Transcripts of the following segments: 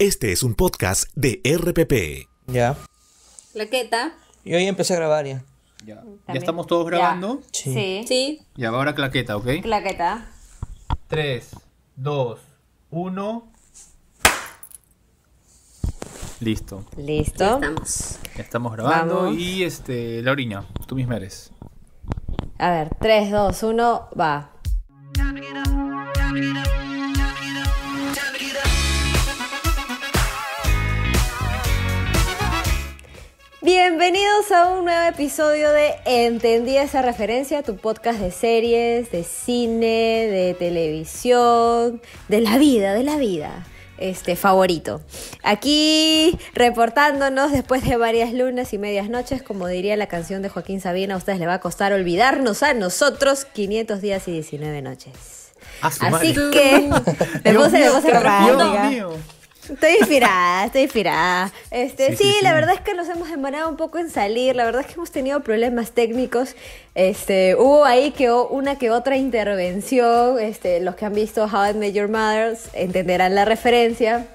Este es un podcast de RPP. Ya. Claqueta. Y hoy empecé a grabar ya. Ya, ¿Ya estamos todos grabando. Sí. sí. Ya, ahora claqueta, ¿ok? Claqueta. Tres, dos, uno. Listo. Listo. estamos. estamos grabando. Y este, la tú misma eres. A ver, tres, dos, uno, va. Bienvenidos a un nuevo episodio de Entendí esa referencia, tu podcast de series, de cine, de televisión, de la vida, de la vida. Este favorito. Aquí reportándonos después de varias lunas y medias noches, como diría la canción de Joaquín Sabina, a ustedes le va a costar olvidarnos a nosotros 500 días y 19 noches. Ah, Así que me puse, me Estoy inspirada, estoy inspirada. Este, sí, la verdad es que nos hemos demorado un poco en salir. La verdad es que hemos tenido problemas técnicos. Este, hubo ahí que una que otra intervención. Este, los que han visto How I Met Your Mothers entenderán la referencia.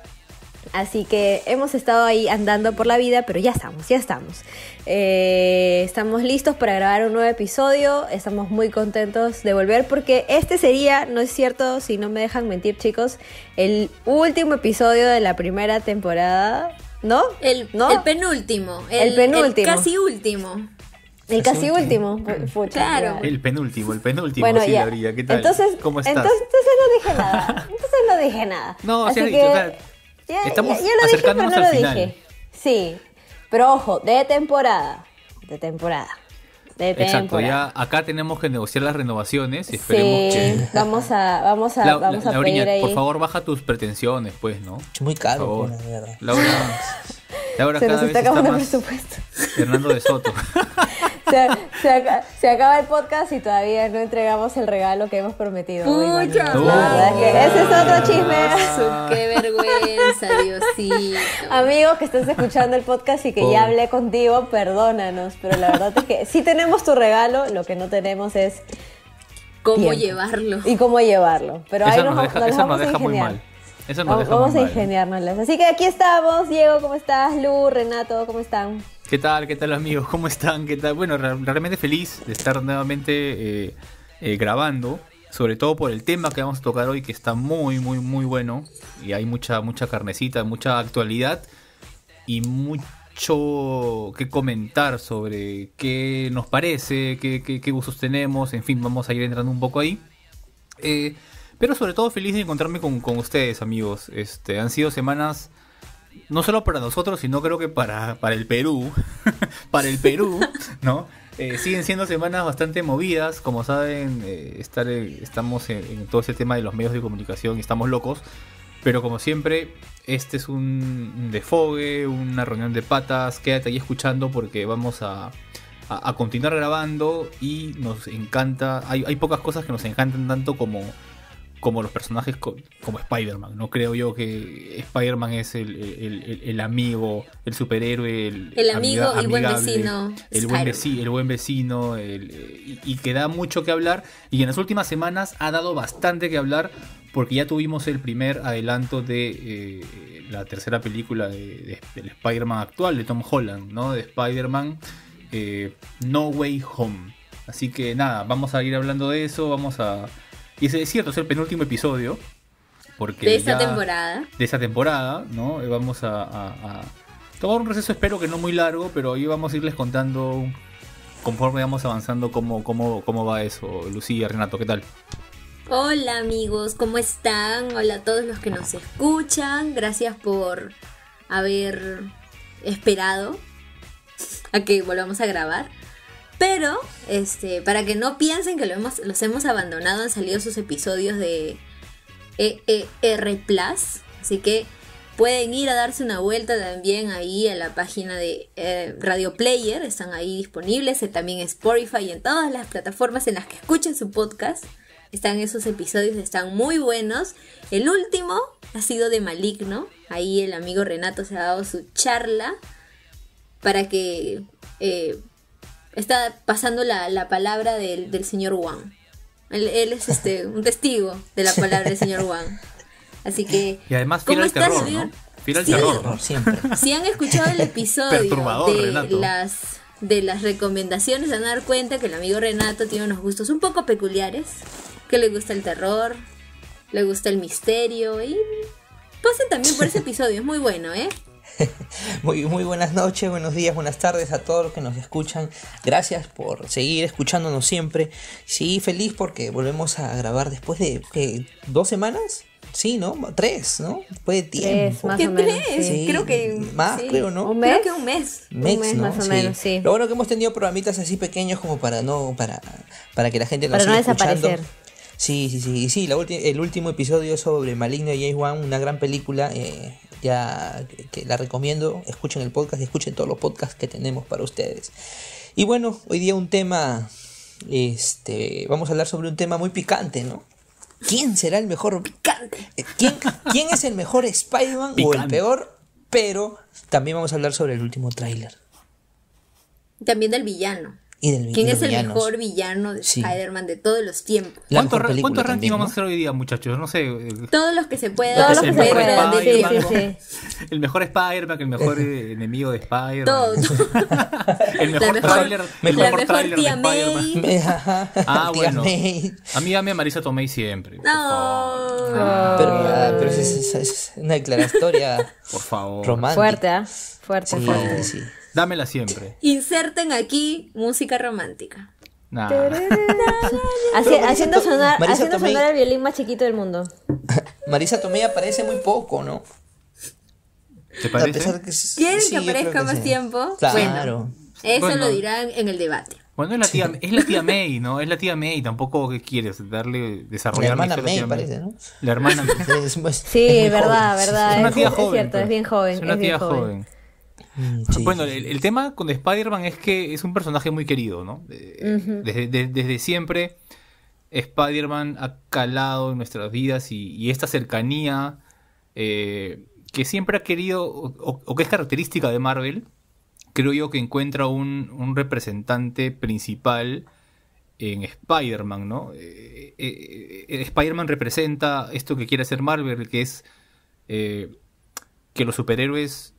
Así que hemos estado ahí andando por la vida, pero ya estamos, ya estamos. Eh, estamos listos para grabar un nuevo episodio, estamos muy contentos de volver porque este sería, no es cierto, si no me dejan mentir chicos, el último episodio de la primera temporada, ¿no? El, ¿no? el penúltimo, el, penúltimo. casi último. El casi último. claro. El penúltimo, el penúltimo. tal? Entonces, ¿Cómo estás? Entonces, no dije nada. Entonces no dije nada. No, Así ya, Estamos lo dije, pero no lo final. dije. Sí, pero ojo, de temporada. De temporada. De Exacto, ya acá tenemos que negociar las renovaciones. Y esperemos que... vamos a, vamos a, vamos a pedir Por favor, baja tus pretensiones, pues, ¿no? Es muy caro. Por favor. Pues, Laura, se nos está presupuesto. Fernando de Soto. se, acaba el podcast y todavía no entregamos el regalo que hemos prometido. ¡Pucha! No, que ese es otro chisme. ¡Qué vergüenza, Diosito! Amigos que estás escuchando el podcast y que ya hablé contigo, perdónanos, pero la verdad es que sí tenemos tu regalo, lo que no tenemos es... ¿Cómo llevarlo? Y cómo llevarlo. Pero ahí nos, vamos a eso nos deja muy mal vamos, a ingeniárnoslas. Así que aquí estamos, Diego, ¿cómo estás? Lu, Renato, ¿cómo están? ¿Qué tal? ¿Qué tal amigos? ¿Cómo están? ¿Qué tal? Bueno, realmente feliz de estar nuevamente eh, eh, grabando, sobre todo por el tema que vamos a tocar hoy, que está muy, muy, muy bueno. Y hay mucha, mucha carnecita, mucha actualidad y mucho que comentar sobre qué nos parece, qué, qué, qué gustos tenemos, en fin, vamos a ir entrando un poco ahí. Eh, pero sobre todo feliz de encontrarme con, ustedes, amigos. Este, han sido semanas no solo para nosotros, sino creo que para, para el Perú, para el Perú, ¿no? Eh, siguen siendo semanas bastante movidas, como saben, eh, estar, eh, estamos en, todo ese tema de los medios de comunicación y estamos locos, pero como siempre, este es un desfogue, una reunión de patas, quédate ahí escuchando porque vamos a, continuar grabando y nos encanta, hay, hay pocas cosas que nos encantan tanto como como los personajes como Spider-Man. No creo yo que Spider-Man es el, amigo, el superhéroe, el, amigo, y el buen vecino. El buen, eh, vecino, y, que da mucho que hablar. Y en las últimas semanas ha dado bastante que hablar porque ya tuvimos el primer adelanto de eh, la tercera película de, del Spider-Man actual, de Tom Holland, ¿no? De Spider-Man eh, No Way Home. Así que nada, vamos a ir hablando de eso, vamos a y es cierto, es el penúltimo episodio. Porque de esa temporada. De esa temporada, ¿no? Eh, vamos a, Todo tomar un proceso espero que no muy largo, pero hoy vamos a irles contando conforme vamos avanzando cómo, cómo, cómo va eso. Lucía, Renato, ¿qué tal? Hola amigos, ¿cómo están? Hola a todos los que nos escuchan. Gracias por haber esperado a que volvamos a grabar. Pero, este, para que no piensen que hemos, los hemos abandonado, han salido sus episodios de EER Plus. Así que pueden ir a darse una vuelta también ahí a la página de eh, Radio Player. Están ahí disponibles. Eh, también Spotify y en todas las plataformas en las que escuchen su podcast. Están esos episodios, están muy buenos. El último ha sido de Maligno. Ahí el amigo Renato se ha dado su charla para que eh, está pasando la, la palabra del, señor Wang. Él, es este un testigo de la palabra del señor Wang. Así que. Y además, ¿cómo el terror, ¿no? Fiel terror, siempre. Si han escuchado el episodio de las de las recomendaciones, van a dar cuenta que el amigo Renato tiene unos gustos un poco peculiares. Que le gusta el terror, le gusta el misterio y pasen también por ese episodio, es muy bueno, ¿eh? muy, muy buenas noches, buenos días, buenas tardes a todos los que nos escuchan. Gracias por seguir escuchándonos siempre. Sí, feliz porque volvemos a grabar después de dos semanas. Sí, ¿no? Tres, ¿no? Después de tiempo. ¿Qué Creo que. Más, creo, ¿no? ¿Un mes? Creo que un mes. un mes, más o menos, sí. Lo bueno que hemos tenido programitas así pequeños como para no. para, para que la gente nos siga no escuchando. Sí, sí, sí. Sí, el último episodio sobre Maligno y James una gran película. Eh, ya que la recomiendo. Escuchen el podcast y escuchen todos los podcasts que tenemos para ustedes. Y bueno, hoy día un tema. Este, vamos a hablar sobre un tema muy picante, ¿no? ¿Quién será el mejor picante? Eh, ¿Quién, ¿quién es el mejor Spider-Man o el peor? Pero también vamos a hablar sobre el último tráiler. También del villano. ¿Quién es el mejor villano de Spider-Man de todos los tiempos? ¿Cuántos rankings vamos a hacer hoy día, muchachos? No sé. Eh, todos los que se puedan. Todos el mejor Spider-Man, el mejor eh, enemigo de Spider-Man. Todos. el mejor, mejor El mejor, tía May. Ah, bueno. mí A mí a Marisa Tomei siempre. No. Pero, ah, es, una declaratoria. por favor. Fuerte, ¿eh? ¿ah? Fuerte, fuerte. Sí. Dámela siempre. Inserten aquí música romántica. haciendo sonar, el violín más chiquito del mundo. Marisa Tomei aparece muy poco, ¿no? ¿Te parece? Que... ¿Quieren que aparezca más tiempo? Claro. eso lo dirán en el debate. Bueno, es la, tía, es la tía May, ¿no? Es la tía May, tampoco quieres darle desarrollar la hermana May, parece, ¿no? La hermana May. sí, verdad, verdad. Es una tía joven. Es cierto, es pues. bien joven. Es una tía joven. Mm, bueno, El, tema con Spider-Man es que es un personaje muy querido, ¿no? Eh, desde, siempre Spider-Man ha calado en nuestras vidas y, esta cercanía eh, que siempre ha querido, o, que es característica de Marvel, creo yo que encuentra un, representante principal en Spider-Man, ¿no? Eh, Spider-Man representa esto que quiere hacer Marvel, que es que los superhéroes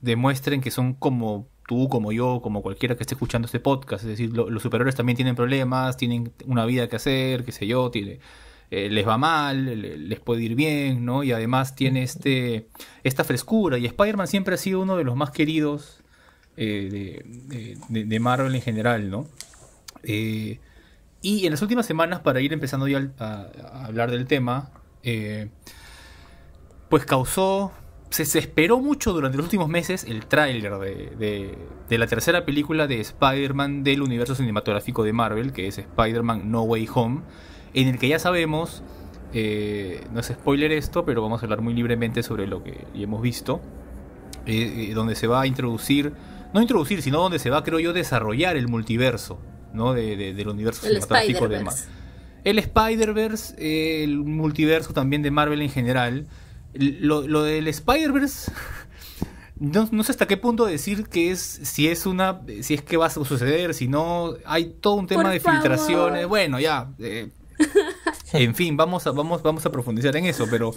demuestren que son como tú, como yo, como cualquiera que esté escuchando este podcast. Es decir, los superiores también tienen problemas, tienen una vida que hacer, qué sé yo, eh, les va mal, les puede ir bien, ¿no? Y además tiene este, esta frescura. Y Spider-Man siempre ha sido uno de los más queridos eh, de, Marvel en general, ¿no? Eh, y en las últimas semanas, para ir empezando ya a hablar del tema, pues causó se, esperó mucho durante los últimos meses el tráiler de, de, la tercera película de Spider-Man del universo cinematográfico de Marvel, que es Spider-Man No Way Home, en el que ya sabemos, eh, no es spoiler esto, pero vamos a hablar muy libremente sobre lo que hemos visto, eh, eh, donde se va a introducir, no introducir, sino donde se va, creo yo, desarrollar el multiverso ¿no? De, del universo cinematográfico de Marvel. El Spider-Verse, el multiverso también de Marvel en general lo, lo del Spider-Verse. No, no, sé hasta qué punto decir que es si es una si es que va a suceder si no hay todo un tema de filtraciones bueno ya eh, en fin vamos a vamos vamos a profundizar en eso pero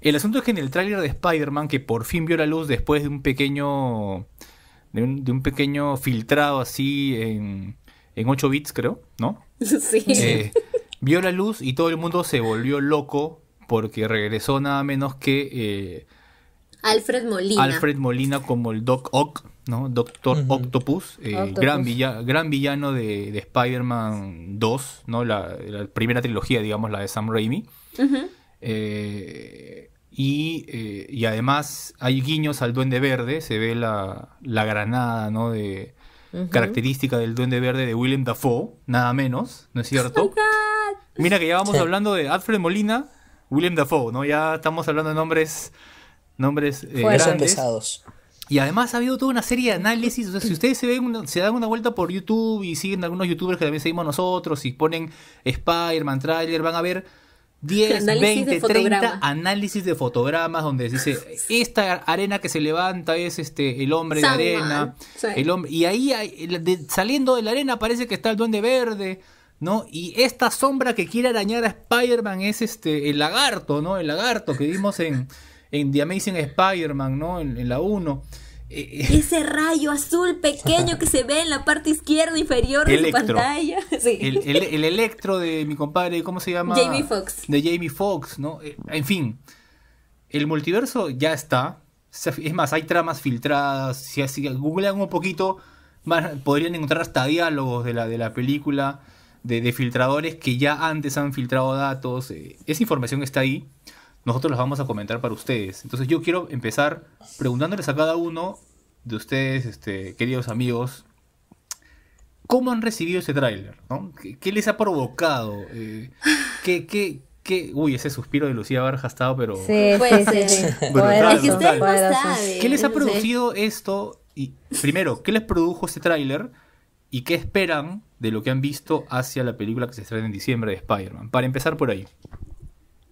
el asunto es que en el tráiler de Spider-Man, que por fin vio la luz después de un pequeño. de un, pequeño filtrado así en, en 8 bits, creo, ¿no? Sí. Eh, vio la luz y todo el mundo se volvió loco porque regresó nada menos que eh, Alfred Molina. Alfred Molina como el Doc Ock, ¿no? Doctor Octopus, eh, Gran, villano de, Spider-Man 2, ¿no? La, primera trilogía, digamos, la de Sam Raimi. Eh, y, además hay guiños al Duende Verde, se ve la, granada, ¿no? De, Característica del Duende Verde de William Dafoe, nada menos, ¿no es cierto? Oh Mira que ya vamos hablando de Alfred Molina, William Dafoe, ¿no? Ya estamos hablando de nombres, nombres eh, grandes. Y además ha habido toda una serie de análisis. O sea, si ustedes se ven se dan una vuelta por YouTube y siguen algunos youtubers que también seguimos nosotros y ponen Spider-Man trailer, van a ver 10, 20, 30 análisis de fotogramas donde dice esta arena que se levanta es este el hombre de arena, el hombre y ahí saliendo de la arena parece que está el duende verde. ¿no? Y esta sombra que quiere dañar a Spider-Man es este, el lagarto, ¿no? El lagarto que vimos en, en The Amazing Spider-Man, ¿no? En, la 1. Eh, eh. Ese rayo azul pequeño que se ve en la parte izquierda inferior de la pantalla. El, electro de mi compadre, ¿cómo se llama? Jamie Foxx. De Jamie Foxx, ¿no? Eh, en fin, el multiverso ya está. Es más, hay tramas filtradas. Si, googlean un poquito, podrían encontrar hasta diálogos de la, de la película de, filtradores que ya antes han filtrado datos. Eh, esa información está ahí. Nosotros las vamos a comentar para ustedes. Entonces yo quiero empezar preguntándoles a cada uno de ustedes, este, queridos amigos, ¿cómo han recibido ese tráiler? ¿Qué, les ha provocado? Eh, ¿qué, qué, qué, Uy, ese suspiro de Lucía Barja ha estado, pero... Sí, pues, sí. es que ¿Qué les ha producido esto? Y primero, ¿qué les produjo este tráiler? y qué esperan de lo que han visto hacia la película que se estrena en diciembre de Spider-Man. Para empezar por ahí.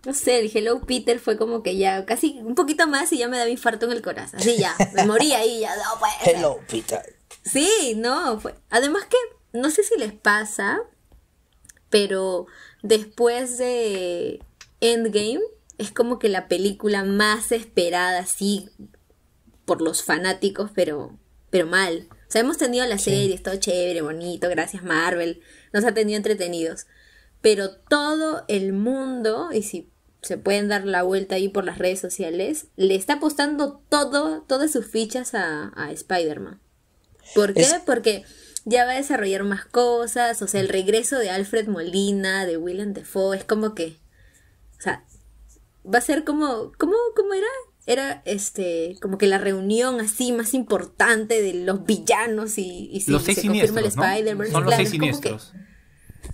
No sé, el Hello Peter fue como que ya casi un poquito más y ya me daba infarto en el corazón. Sí, ya, me morí ahí ya. Hello Peter. Sí, no, fue. Además que no sé si les pasa, pero después de Endgame es como que la película más esperada, sí, por los fanáticos, pero, pero mal. O sea, hemos tenido la serie, todo chévere, bonito, gracias Marvel, nos ha tenido entretenidos. Pero todo el mundo, y si se pueden dar la vuelta ahí por las redes sociales, le está apostando todo, todas sus fichas a, Spider-Man. ¿Por qué? Porque ya va a desarrollar más cosas, o sea, el regreso de Alfred Molina, de Willem Defoe es como que, o sea, va a ser como, ¿cómo, cómo era? era este como que la reunión así más importante de los villanos y, si los seis se confirma el Spider-Man. Son los seis siniestros.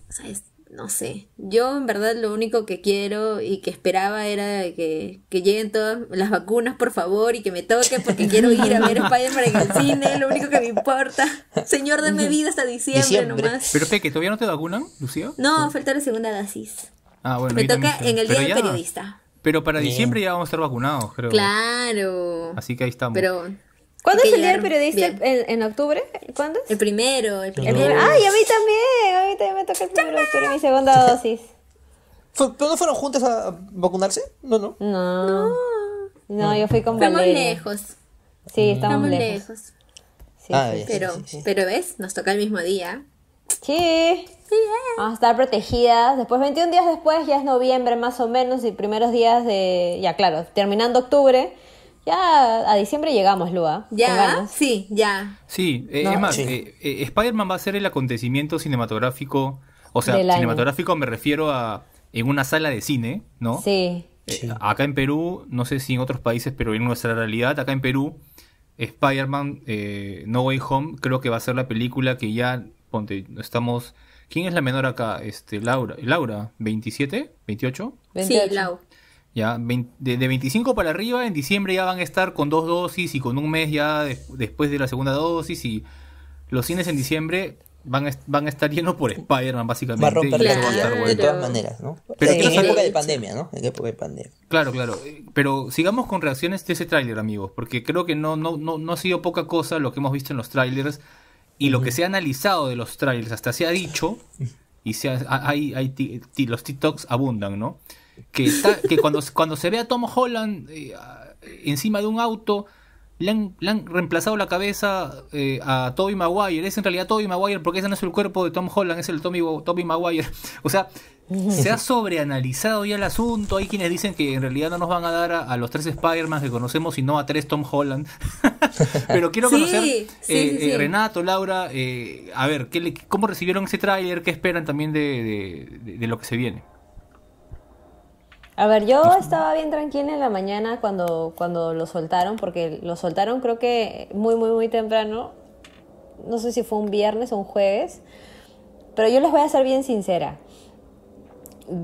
o sea, no sé. Yo en verdad lo único que quiero y que esperaba era que, que lleguen todas las vacunas, por favor, y que me toque porque quiero ir a ver Spider-Man en el cine, lo único que me importa. Señor, denme vida hasta diciembre, nomás. Pero que ¿todavía no te vacunan, Lucía? No, falta la segunda dosis. Ah, bueno, me toca en el día del periodista. Pero para diciembre ya vamos a estar vacunados, creo. Claro. Así que ahí estamos. Pero ¿Cuándo es el día del periodista? ¿En, octubre? ¿Cuándo es? El primero, el primero. ¡Ay, a mí también! A mí también me toca el primero Pero mi segunda dosis. ¿Pero no fueron juntas a vacunarse? No, no. No. No, yo fui con Estamos lejos. Sí, estamos, lejos. Sí, pero, pero ves, nos toca el mismo día. Sí. Eh. Vamos a estar protegidas. Después, 21 días después, ya es noviembre más o menos y primeros días de, ya claro, terminando octubre. Ya a diciembre llegamos, Lua. Ya, sí, ya. Sí, eh, es más, eh, Spider-Man va a ser el acontecimiento cinematográfico, o sea, cinematográfico me refiero a en una sala de cine, ¿no? Sí. sí. Acá en Perú, no sé si en otros países, pero en nuestra realidad, acá en Perú, Spider-Man No Way Home creo que va a ser la película que ya ponte, estamos... ¿Quién es la menor acá? Este, Laura. Laura, ¿27? ¿28? Sí, Lau. Ya, de, de, 25 para arriba, en diciembre ya van a estar con dos dosis y con un mes ya después de la segunda dosis y los cines en diciembre van a, van a estar llenos por Spider-Man, básicamente. Va a romper claro. de todas maneras, ¿no? Pero en, época de pandemia, ¿no? En época de pandemia. Claro, claro. Eh, pero sigamos con reacciones de ese tráiler, amigos, porque creo que no, no, no, no ha sido poca cosa lo que hemos visto en los trailers y lo que se ha analizado de los trailers, hasta se ha dicho, y se hay, hay los TikToks abundan, ¿no? Que, que cuando, cuando se ve a Tom Holland eh, encima de un auto, le han, reemplazado la cabeza eh, a Toby Maguire. Es en realidad Toby Maguire porque ese no es el cuerpo de Tom Holland, es el Tommy, Toby Maguire. O sea, se ha sobreanalizado ya el asunto. Hay quienes dicen que en realidad no nos van a dar a, los tres Spider-Man que conocemos, sino a tres Tom Holland. Pero quiero conocer, eh, eh, Renato, Laura, eh, a ver, ¿cómo recibieron ese tráiler? ¿Qué esperan también de, lo que se viene? A ver, yo estaba bien tranquila en la mañana cuando, cuando lo soltaron, porque lo soltaron creo que muy, muy, muy temprano. No sé si fue un viernes o un jueves. Pero yo les voy a ser bien sincera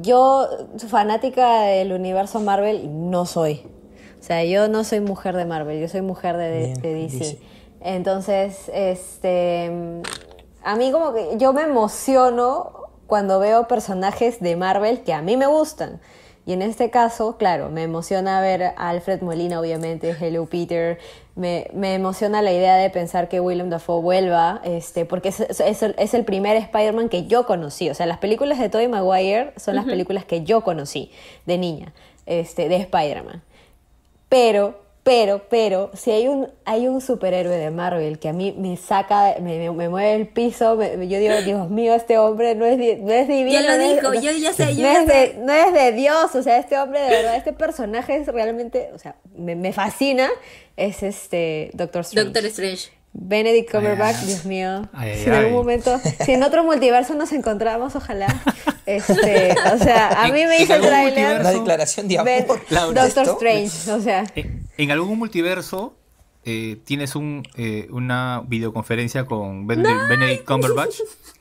yo fanática del universo Marvel no soy. O sea, yo no soy mujer de Marvel, yo soy mujer de, DC. Entonces, este, a mí como que yo me emociono cuando veo personajes de Marvel que a mí me gustan. Y en este caso, claro, me emociona ver a Alfred Molina, obviamente, Hello Peter. Me, emociona la idea de pensar que Willem Dafoe vuelva, este, porque es, es, el primer Spider-Man que yo conocí. O sea, las películas de Tobey Maguire son las películas que yo conocí de niña, este, de Spider-Man. Pero pero, pero, si hay un, hay un superhéroe de Marvel que a mí me saca, me, mueve el piso, yo digo, Dios mío, este hombre no es, no es divino. Ya lo no yo ya sé, yo ya De, no es de Dios, o sea, este hombre de verdad, este personaje es realmente, o sea, me, fascina, es este Doctor Strange. Doctor Strange. Benedict Cumberbatch, Dios mío, si en algún momento, si en otro multiverso nos encontramos, ojalá. Este, o sea, a mí me hizo trailer. La declaración de amor. Doctor Strange, o sea. En algún multiverso eh, tienes un, eh, una videoconferencia con Benedict Cumberbatch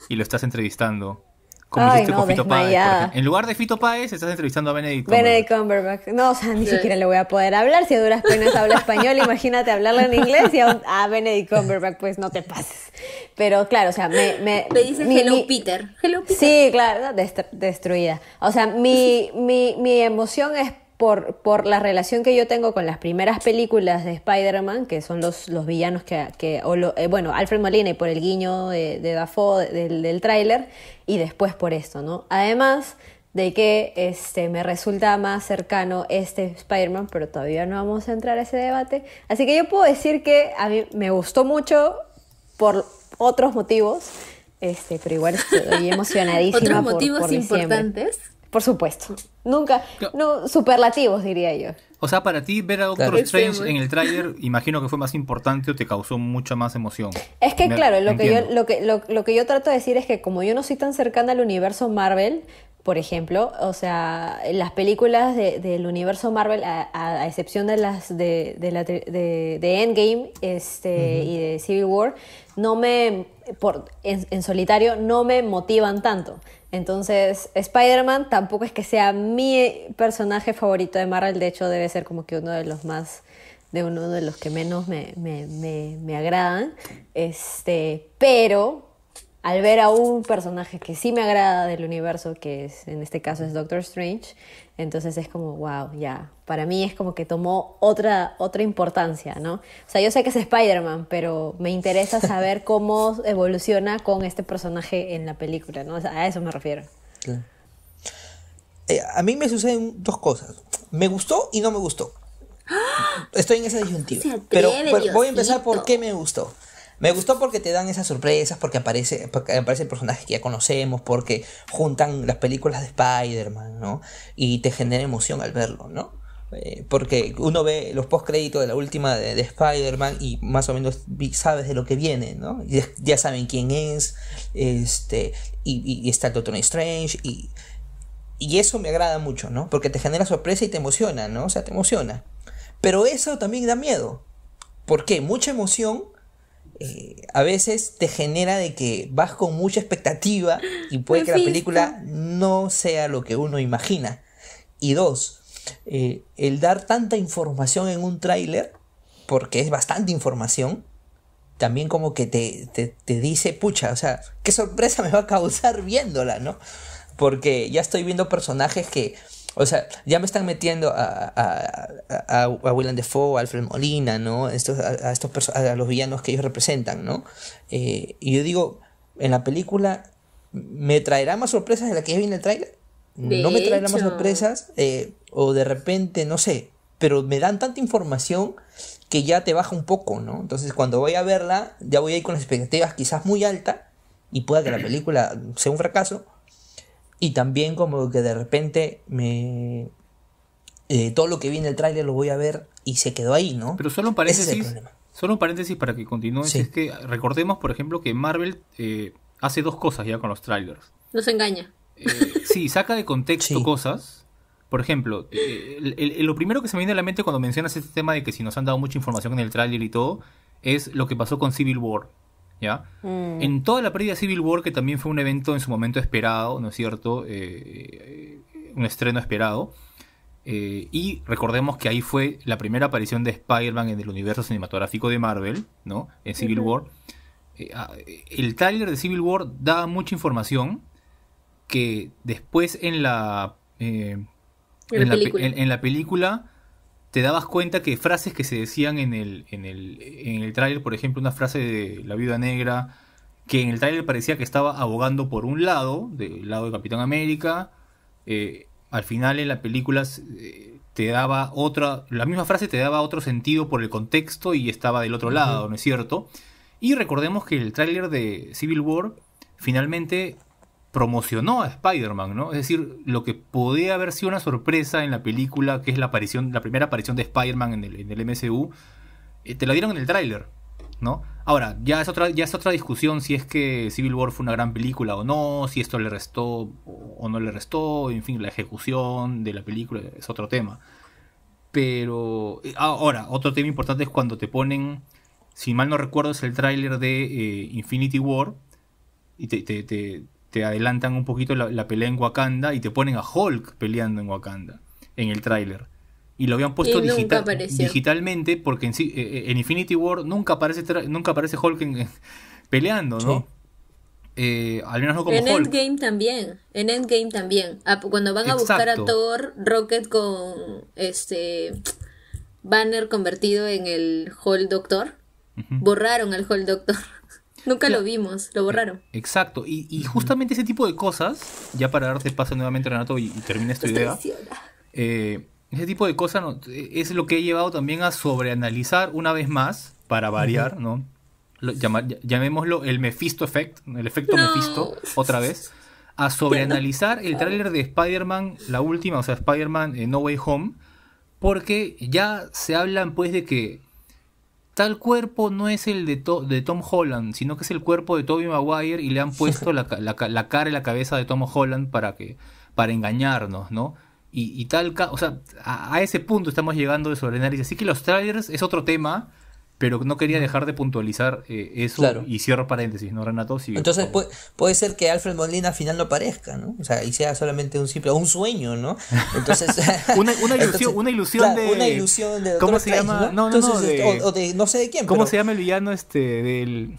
y lo estás entrevistando. Como con Fito Páez, En lugar de Fito Páez, estás entrevistando a Benedict Cumberbatch. Benedict Cumberbatch. No, o sea, ni siquiera le voy a poder hablar. Si a duras penas habla español, imagínate hablarlo en inglés y a, Benedict Cumberbatch, pues no te pases. Pero claro, o sea, me... me le dices hello, Peter. hello Peter. Sí, claro, destruida. O sea, mi, mi, mi emoción es por, por, la relación que yo tengo con las primeras películas de Spider-Man, que son los, los villanos que... Eh, bueno, Alfred Molina y por el guiño de, Dafoe del, del tráiler, y después por esto, ¿no? Además de que este, me resulta más cercano este Spider-Man, pero todavía no vamos a entrar a ese debate. Así que yo puedo decir que a mí me gustó mucho por otros motivos, este, pero igual estoy emocionadísima. Otros motivos importantes por supuesto. Nunca, no, superlativos diría yo. O sea, para ti ver a Doctor Strange en el tráiler, imagino que fue más importante o te causó mucha más emoción. Es que claro, lo que, yo, lo, que, lo, lo que yo trato de decir es que como yo no soy tan cercana al universo Marvel, por ejemplo, o sea, las películas del universo Marvel, a, excepción de las de, de, Endgame este, y de Civil War, no me, por, en, solitario, no me motivan tanto. Entonces, Spider-Man tampoco es que sea mi personaje favorito de Marvel, de hecho debe ser como que uno de los más de uno de los que menos me, me agradan, este, pero al ver a un personaje que sí me agrada del universo, que es, en este caso es Doctor Strange, entonces es como, wow, ya, para mí es como que tomó otra, otra importancia, ¿no? O sea, yo sé que es Spider-Man, pero me interesa saber cómo evoluciona con este personaje en la película, ¿no? a eso me refiero. Claro. Eh, a mí me suceden dos cosas. Me gustó y no me gustó. ¡Ah! Estoy en esa disyuntiva. pero voy a empezar por qué me gustó. Me gustó porque te dan esas sorpresas, porque aparece, porque el personaje que ya conocemos, porque juntan las películas de Spider-Man, ¿no? Y te genera emoción al verlo, ¿no? Eh, porque uno ve los post-créditos de la última de, Spider-Man y más o menos sabes de lo que viene, ¿no? Ya, ya saben quién es, este, y, está el Doctor Strange, y, y eso me agrada mucho, ¿no? Porque te genera sorpresa y te emociona, ¿no? O sea, te emociona. Pero eso también da miedo. Porque Mucha emoción eh, a veces te genera de que vas con mucha expectativa y puede que la película no sea lo que uno imagina. Y dos, eh, el dar tanta información en un tráiler, porque es bastante información, también como que te, te, te, dice, pucha, o sea, qué sorpresa me va a causar viéndola, ¿no? Porque ya estoy viendo personajes que o sea, ya me están metiendo a, a, a, a Willem Dafoe, a Alfred Molina, ¿no? a, estos a los villanos que ellos representan, ¿no? Eh, y yo digo, en la película, ¿me traerá más sorpresas de la que ya viene el tráiler? No me traerá más sorpresas, eh, o de repente, no sé, pero me dan tanta información que ya te baja un poco, ¿no? Entonces cuando voy a verla, ya voy a ir con las expectativas quizás muy altas y pueda que la película sea un fracaso, y también como que de repente me... Eh, todo lo que viene en el tráiler lo voy a ver y se quedó ahí, ¿no? Pero solo un paréntesis, solo un paréntesis para que continúen, es que recordemos, por ejemplo, que Marvel eh, hace dos cosas ya con los trailers. Nos engaña. Eh, sí, saca de contexto cosas. Por ejemplo, lo primero que se me viene a la mente cuando mencionas este tema de que si nos han dado mucha información en el tráiler y todo, es lo que pasó con Civil War. Mm. En toda la de Civil War, que también fue un evento en su momento esperado, ¿no es cierto? Eh, eh, un estreno esperado. Eh, y recordemos que ahí fue la primera aparición de Spider-Man en el universo cinematográfico de Marvel, ¿no? En Civil War. Ah, el trailer de Civil War da mucha información que después en la, en, la película te dabas cuenta que frases que se decían en el, en el, en el tráiler, por ejemplo, una frase de La Viuda Negra, que en el tráiler parecía que estaba abogando por un lado, del lado de Capitán América, eh, al final en la película eh, te daba otra, la misma frase te daba otro sentido por el contexto y estaba del otro lado, ¿no es cierto? Y recordemos que el tráiler de Civil War finalmente promocionó a Spider-Man, ¿no? Es decir, lo que podía haber sido una sorpresa en la película, que es la aparición, la primera aparición de Spider-Man en el, en MCU, eh, te la dieron en el tráiler, ¿no? Ahora, ya es, otra, ya es otra discusión si es que Civil War fue una gran película o no, si esto le restó o no le restó, en fin, la ejecución de la película es otro tema. Pero eh, ahora, otro tema importante es cuando te ponen, si mal no recuerdo, es el tráiler de eh, Infinity War, y te, adelantan un poquito la, pelea en Wakanda y te ponen a Hulk peleando en Wakanda, en el tráiler. Y lo habían puesto digital, digitalmente porque en, eh, eh, en, Infinity War nunca aparece, nunca aparece Hulk peleando, ¿no? Eh, al menos no como en Hulk. Endgame también, en Endgame también. Ah, cuando van a buscar a Thor, Rocket con este banner convertido en el Hulk Doctor, borraron al Hulk Doctor. Nunca lo vimos, lo borraron. Exacto, y, justamente ese tipo de cosas, ya para darte paso nuevamente Renato y, y termina esta idea, eh, ese tipo de cosas es lo que he llevado también a sobreanalizar una vez más, para variar, ¿no? llamémoslo el Mephisto Effect, el efecto Mephisto, otra vez, a sobreanalizar el tráiler de Spider-Man, la última, o sea, Spider-Man en eh, No Way Home, porque ya se hablan pues de que tal cuerpo no es el de, Tom Holland, sino que es el cuerpo de Toby Maguire y le han puesto la, cara y la cabeza de Tom Holland para, que, para engañarnos, ¿no? Y, tal, o sea, a, ese punto estamos llegando de sobre Así que los trailers es otro tema pero no quería dejar de puntualizar eh, eso y cierro paréntesis, ¿no, Renato? Entonces puede, puede, ser que Alfred Molina al final no aparezca, ¿no? O sea, y sea solamente un simple, un sueño, ¿no? Entonces. una, ilusión, una ilusión de. Una ilusión de. ¿Cómo se llama? ¿no? No, no sé de quién. ¿Cómo se llama el villano este del.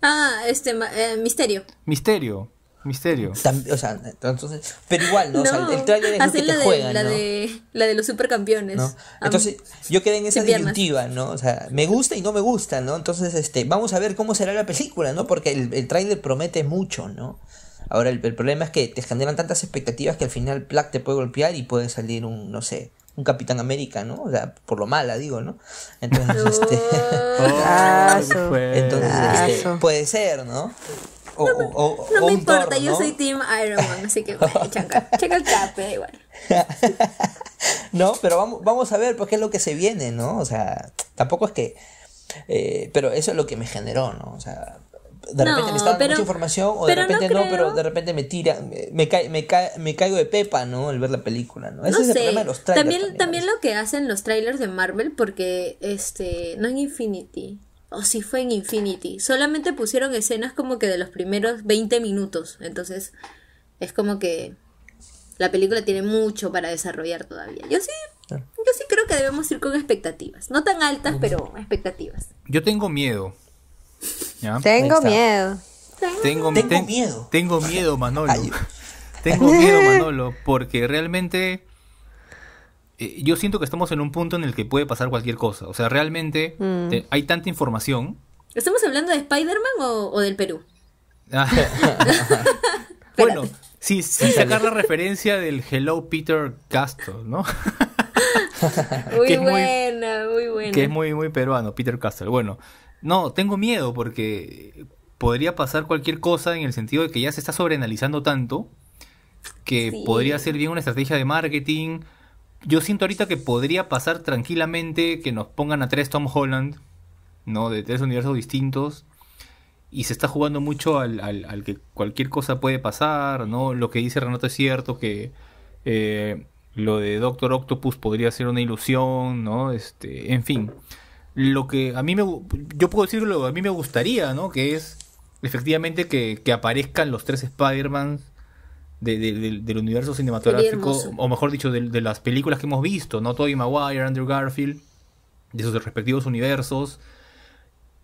Ah, este. Eh, misterio. Misterio. Misterio. O sea, entonces, pero igual, ¿no? el tráiler es lo que te juegan, la, de, la de los supercampeones. Entonces, yo quedé en esa disyuntiva, ¿no? O sea, me gusta y no me gusta, ¿no? Entonces, este, vamos a ver cómo será la película, ¿no? Porque el, el tráiler promete mucho, ¿no? Ahora, el, problema es que te generan tantas expectativas que al final Plaque te puede golpear y puede salir un, no sé, un Capitán América, ¿no? O sea, por lo mala, digo, ¿no? Entonces, este... entonces, este, puede ser, ¿no? no, me importa, yo soy Team Iron Man, así que bueno, chaca, el igual. no, pero vamos, vamos a ver, Porque es lo que se viene, ¿no? O sea, tampoco es que. Eh, pero eso es lo que me generó, ¿no? O sea, de repente me está dando mucha información o de repente no, pero de repente me tira, me, cae, me, me caigo de pepa, ¿no? Al ver la película, ¿no? Eso es los También, también, lo que hacen los trailers de Marvel, porque este, no en Infinity, o si fue en Infinity. Solamente pusieron escenas como que de los primeros 20 minutos. Entonces, es como que la película tiene mucho para desarrollar todavía. Yo sí, ah. yo sí creo que debemos ir con expectativas. No tan altas, pero expectativas. Yo tengo miedo. Tengo miedo. Tengo, miedo. Tengo miedo, Manolo. Tengo miedo, Manolo, porque realmente eh, yo siento que estamos en un punto en el que puede pasar cualquier cosa. O sea, realmente mm. hay tanta información. ¿Estamos hablando de Spider-Man o, del Perú? Ah. bueno, sí, sacar la referencia del Hello Peter Castle, ¿no? muy buena, muy, buena. Que es muy, muy peruano, Peter Castle. Bueno, no, tengo miedo porque podría pasar cualquier cosa en el sentido de que ya se está sobreanalizando tanto que podría ser bien una estrategia de marketing yo siento ahorita que podría pasar tranquilamente que nos pongan a tres Tom Holland, ¿no? De tres universos distintos. Y se está jugando mucho al, que cualquier cosa puede pasar, ¿no? Lo que dice Renato es cierto, que eh, lo de Doctor Octopus podría ser una ilusión, ¿no? Este, en fin. Lo que a mí me... Yo puedo decir a mí me gustaría, ¿no? Que es efectivamente que, que aparezcan los tres Spider-Man de, del universo cinematográfico, o mejor dicho, de, las películas que hemos visto, ¿no? Tobey Maguire, Andrew Garfield, de sus respectivos universos,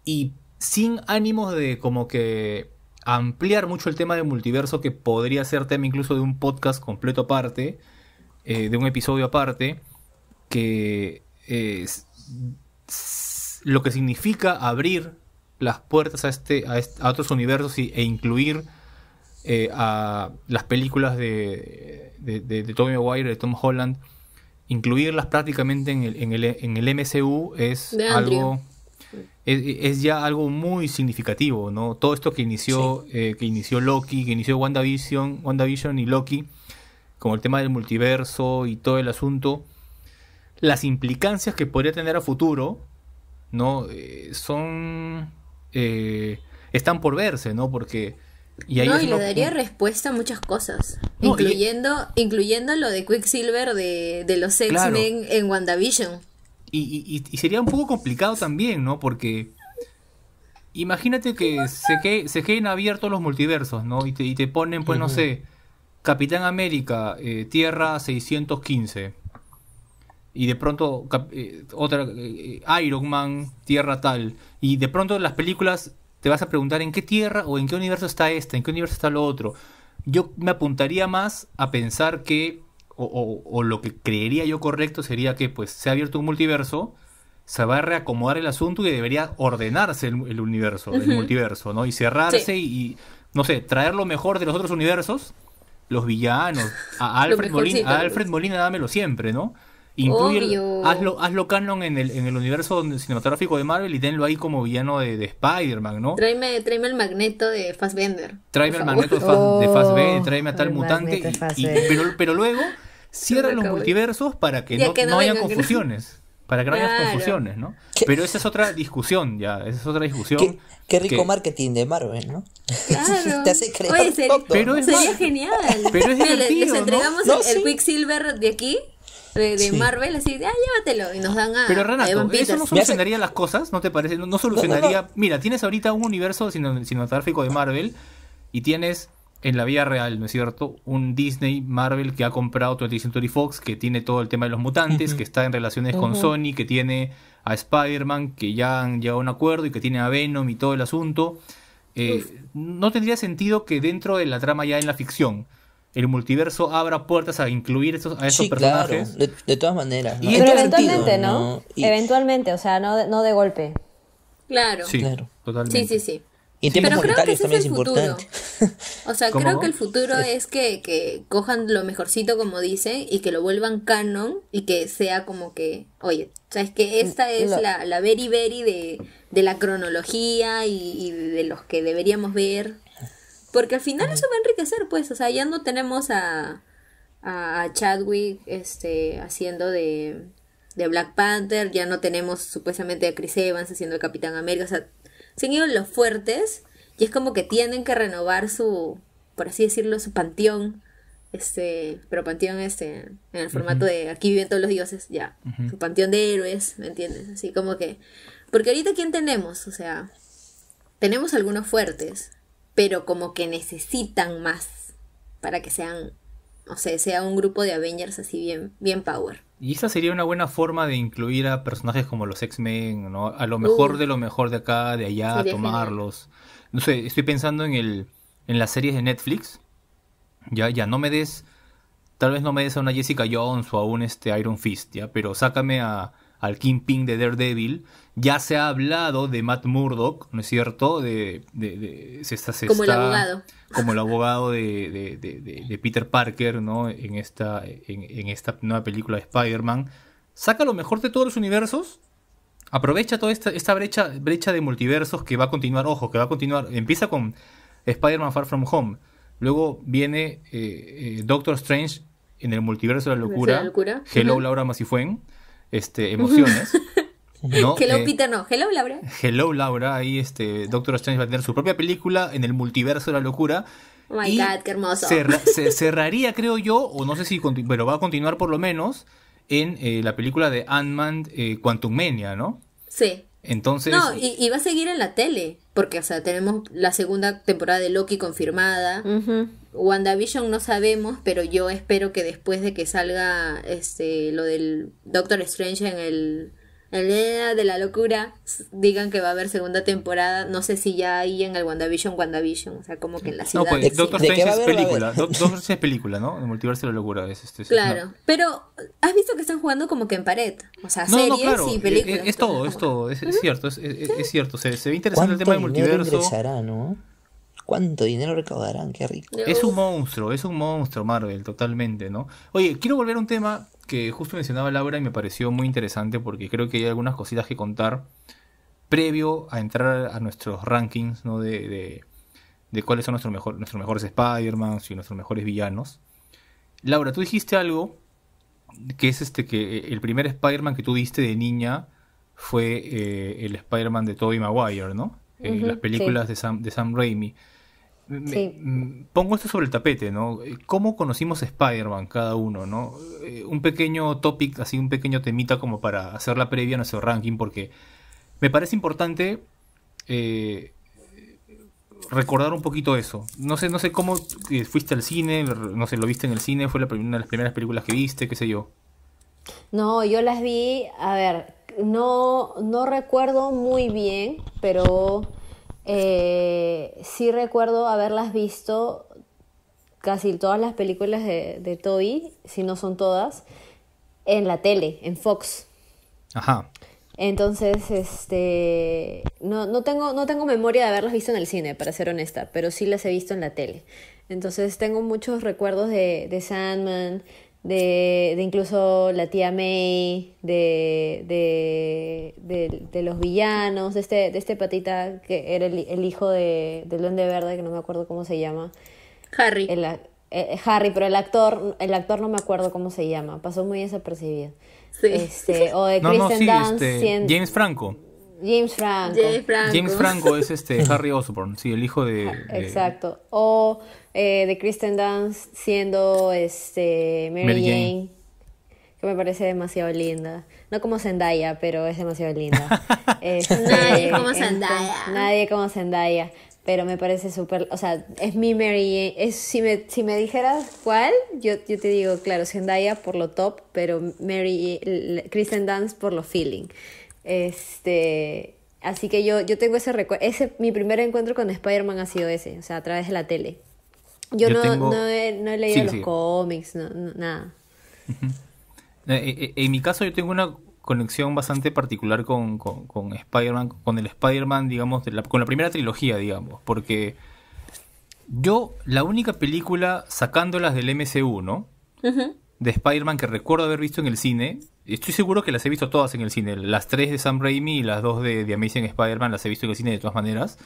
y sin ánimos de como que ampliar mucho el tema del multiverso, que podría ser tema incluso de un podcast completo aparte, eh, de un episodio aparte, que es eh, lo que significa abrir las puertas a, este, a, otros universos e incluir eh, a las películas de, de, Tommy Maguire, de Tom Holland, incluirlas prácticamente en el, en MCU es algo... Es, ya algo muy significativo, ¿no? Todo esto que inició, eh, que inició Loki, que inició WandaVision, WandaVision y Loki, como el tema del multiverso y todo el asunto, las implicancias que podría tener a futuro, ¿no? Eh, son... están por verse, ¿no? Porque y le daría respuesta a muchas cosas, incluyendo, lo de Quicksilver de, los X-Men en WandaVision. Y, y, sería un poco complicado también, ¿no? Porque imagínate que se, que, se queden abiertos los multiversos, ¿no? Y te, y te ponen, pues, no sé, Capitán América, eh, Tierra 615. Y de pronto, eh, otra, eh, Iron Man, Tierra tal. Y de pronto las películas te vas a preguntar en qué tierra o en qué universo está esta, en qué universo está lo otro. Yo me apuntaría más a pensar que, o, o, lo que creería yo correcto sería que pues se ha abierto un multiverso, se va a reacomodar el asunto y debería ordenarse el, universo, el multiverso, ¿no? Y cerrarse y, no sé, traer lo mejor de los otros universos, los villanos, a Alfred, Molina, a Alfred Molina dámelo siempre, ¿no? Incluye, hazlo, hazlo canon en el, en el universo cinematográfico de Marvel y tenlo ahí como villano de, de Spider-Man, ¿no? Tráeme, tráeme, el magneto de Fassbender. Tráeme el magneto de, oh, Fassbender, tráeme a tal mutante. pero, luego cierra los multiversos para que, no, no, haya confusiones. Para que no haya confusiones, ¿no? Pero esa es otra discusión ya, esa es otra discusión. Qué, rico marketing de Marvel, ¿no? Claro. Te hace creer sería, pero es genial. Pero es divertido, Les entregamos el Quicksilver de aquí de, Marvel, así, ah, llévatelo, y nos dan a. Pero Renato, ¿eso no solucionaría las cosas? ¿No te parece? No, solucionaría. Mira, tienes ahorita un universo cinematográfico de Marvel y tienes en la vida real, ¿no es cierto? Un Disney Marvel que ha comprado 20th Century Fox, que tiene todo el tema de los mutantes, que está en relaciones con Sony, que tiene a Spider-Man, que ya han llegado a un acuerdo y que tiene a Venom y todo el asunto. Eh, no tendría sentido que dentro de la trama ya en la ficción el multiverso abra puertas a incluir esos, a esos personajes. De, todas maneras. eventualmente, ¿no? Eventualmente, o sea, no de, golpe. Claro. claro. Totalmente. Sí, sí, sí. Y pero creo que es el futuro. O sea, creo que el futuro es que, cojan lo mejorcito, como dicen, y que lo vuelvan canon y que sea como que, oye, o sea, es que esta es la, la very, de, la cronología y, de los que deberíamos ver. Porque al final eso va a enriquecer, pues, o sea, ya no tenemos a, a Chadwick este, haciendo de, de Black Panther, ya no tenemos supuestamente a Chris Evans haciendo de Capitán América, o sea, se han ido los fuertes y es como que tienen que renovar su, por así decirlo, su panteón, este, pero panteón este, en el formato de aquí viven todos los dioses, ya, su panteón de héroes, ¿me entiendes? Así como que, porque ahorita ¿quién tenemos? O sea, tenemos algunos fuertes, pero como que necesitan más para que sean, o sea, sea un grupo de Avengers así bien, bien power. Y esa sería una buena forma de incluir a personajes como los X-Men, ¿no? A lo mejor de lo mejor de acá, de allá, tomarlos. No sé, estoy pensando en el en las series de Netflix. Ya ya no me des tal vez no me des a una Jessica Jones o a un este Iron Fist, ya, pero sácame a al Kingpin de Daredevil. Ya se ha hablado de Matt Murdock, ¿no es cierto? De, está, como el abogado. Como el abogado de, Peter Parker, ¿no? En esta, en, esta nueva película de Spider-Man. Saca lo mejor de todos los universos. Aprovecha toda esta, brecha, brecha de multiversos que va a continuar. Ojo, que va a continuar. Empieza con Spider-Man Far From Home. Luego viene eh, eh, Doctor Strange en el multiverso de la locura. Hello, Laura Masifuen este, emociones. Hello eh, Peter, no. Hello Laura. Hello Laura, ahí este, Doctor Strange va a tener su propia película en el multiverso de la locura. Oh my God, qué hermoso. cerraría, creo yo, o no sé si, pero va a continuar por lo menos en eh, la película de Ant-Man eh, Quantum Mania, ¿no? Sí. Entonces. No, y, va a seguir en la tele porque, o sea, tenemos la segunda temporada de Loki confirmada. WandaVision no sabemos, pero yo espero que después de que salga este lo del Doctor Strange en el día de la locura, digan que va a haber segunda temporada, no sé si ya hay en el WandaVision, WandaVision, o sea, como que en la ciudad. No, pues, Doctor Strange es película, Doctor Strange es película, ¿no? El multiverso de la locura es este. Claro, pero has visto que están jugando como que en pared, o sea, series y eh, películas. Eh, es, todo, es todo, es, es cierto, es, cierto, se, ve interesante el tema del multiverso. ¿no? ¿Cuánto dinero recaudarán? Qué rico. Es un monstruo, es un monstruo Marvel, totalmente, ¿no? Oye, quiero volver a un tema que justo mencionaba Laura y me pareció muy interesante porque creo que hay algunas cositas que contar previo a entrar a nuestros rankings, ¿no? De, de, cuáles son nuestros, mejor, nuestros mejores Spider-Man y nuestros mejores villanos. Laura, tú dijiste algo que es este que el primer Spider-Man que tú viste de niña fue eh, el Spider-Man de Tobey Maguire, ¿no? En eh, las películas de, Sam, de Sam Raimi. Mm, pongo esto sobre el tapete, ¿no? ¿Cómo conocimos Spider-Man cada uno, ¿no? Eh, un pequeño topic, así un pequeño temita como para hacer la previa a nuestro ranking, porque me parece importante eh, recordar un poquito eso. No sé, no sé cómo eh, fuiste al cine, no sé, lo viste en el cine, fue una de las primeras películas que viste, qué sé yo. No, yo las vi, a ver, no, no recuerdo muy bien, pero eh, sí recuerdo haberlas visto casi todas las películas de, Toby, si no son todas, en la tele, en Fox. Ajá. Entonces, este, no, no, tengo, no tengo memoria de haberlas visto en el cine, para ser honesta, pero sí las he visto en la tele. Entonces tengo muchos recuerdos de Sandman, de, incluso la tía May, de, de, de, de los villanos, de este, de este patita que era el, hijo de, del duende verde, que no me acuerdo cómo se llama. Harry. Eh, Harry, pero el actor, el actor no me acuerdo cómo se llama, pasó muy desapercibido. Sí. Este, o de este, James Franco. James Franco. James Franco. es este Harry Osborn, sí, el hijo de. Exacto. O eh, de Kristen Dance siendo este Mary, Jane, que me parece demasiado linda. No como Zendaya, pero es demasiado linda. Este, nadie como Zendaya. nadie como Zendaya. Pero me parece súper, o sea, es mi Mary Jane. Es, si, me, dijeras cuál, yo, te digo, claro, Zendaya por lo top, pero Mary Kristen Dance por lo feeling. Este, así que yo, yo tengo ese recuerdo, mi primer encuentro con Spider-Man ha sido ese, o sea, a través de la tele. Yo, no, he, leído los cómics, nada. Eh, eh, eh, en mi caso yo tengo una conexión bastante particular con, Spider-Man, con el Spider-Man, digamos, con la primera trilogía, digamos, porque yo la única película sacándolas del MCU, ¿no? de Spider-Man que recuerdo haber visto en el cine. Estoy seguro que las he visto todas en el cine. Las tres de Sam Raimi y las dos de, Amazing Spider-Man las he visto en el cine de todas maneras.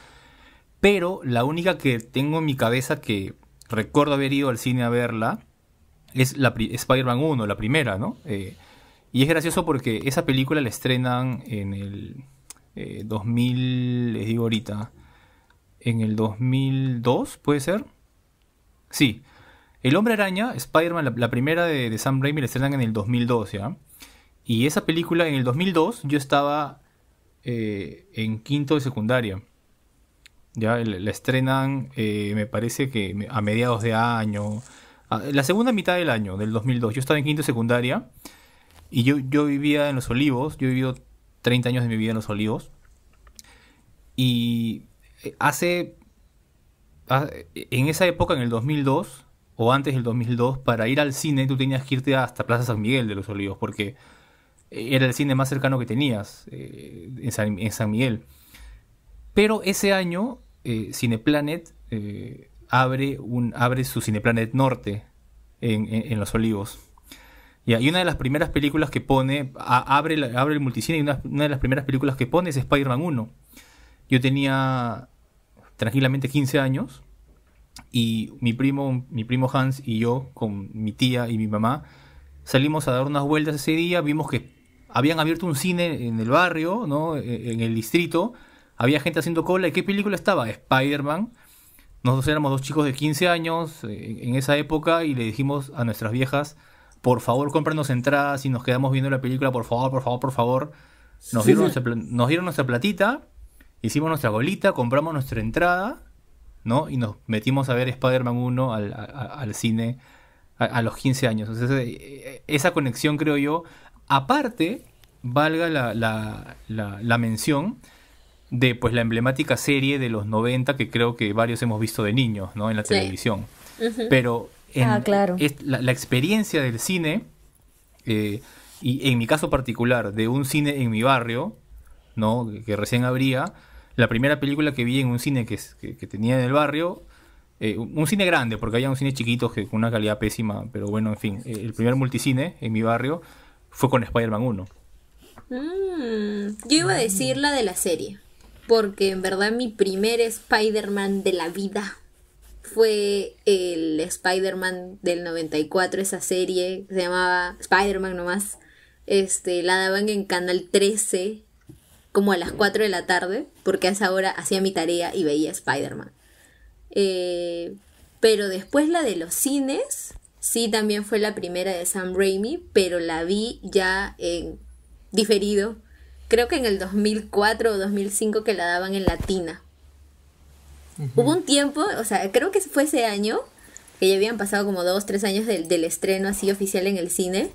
Pero la única que tengo en mi cabeza que recuerdo haber ido al cine a verla es la Spider-Man 1, la primera, ¿no? Eh, y es gracioso porque esa película la estrenan en el 2000, eh, les digo ahorita, en el 2002, ¿puede ser? Sí, el Hombre Araña, Spider-Man, la, primera de, Sam Raimi, la estrenan en el 2002, ¿ya? ¿ah? Y esa película, en el 2002, yo estaba eh, en quinto de secundaria. Ya la estrenan, eh, me parece que a mediados de año, la segunda mitad del año, del 2002. Yo estaba en quinto de secundaria y yo, yo vivía en Los Olivos, yo he vivido 30 años de mi vida en Los Olivos. Y eh, hace, en esa época, en el 2002, o antes del 2002, para ir al cine tú tenías que irte hasta Plaza San Miguel de los Olivos, porque eh, era el cine más cercano que tenías eh, en, San, Miguel. Pero ese año, eh, Cineplanet abre, un, abre su Cineplanet Norte en, Los Olivos. y una de las primeras películas que pone, abre, abre el multicine y una, de las primeras películas que pone es Spider-Man 1. Yo tenía tranquilamente 15 años y mi primo, mi primo Hans y yo, con mi tía y mi mamá, salimos a dar unas vueltas ese día, vimos que habían abierto un cine en el barrio, ¿no? E, en el distrito, había gente haciendo cola, ¿y qué película estaba? Spider-Man. Nosotros éramos dos chicos de 15 años eh, en esa época y le dijimos a nuestras viejas, por favor, cómpranos entradas y nos quedamos viendo la película, por favor, por favor, por favor. Nos, dieron, Nuestra, nos dieron nuestra platita, hicimos nuestra bolita, compramos nuestra entrada ¿no? Y nos metimos a ver Spider-Man 1 al, al cine a, los 15 años. Eh, eh, esa conexión, creo yo, aparte, valga la, la, la, la, mención de pues la emblemática serie de los 90 que creo que varios hemos visto de niños, ¿no? En la televisión. Pero ah, la, experiencia del cine, eh, y en mi caso particular, de un cine en mi barrio, ¿no? Que recién abría, la primera película que vi en un cine que, tenía en el barrio, eh, un cine grande, porque había un cine chiquito que, con una calidad pésima, pero bueno, en fin, eh, el primer multicine en mi barrio fue con Spider-Man 1. Mm, yo iba a decir la de la serie, porque en verdad mi primer Spider-Man de la vida fue el Spider-Man del 94, esa serie, se llamaba Spider-Man nomás. Este, la daban en Canal 13 como a las 4 de la tarde, porque a esa hora hacía mi tarea y veía Spider-Man. Eh, pero después la de los cines, sí también fue la primera de Sam Raimi, pero la vi ya en diferido. Creo que en el 2004 o 2005 que la daban en Latina. Hubo un tiempo, o sea, creo que fue ese año, que ya habían pasado como dos, 3 años del, del estreno así oficial en el cine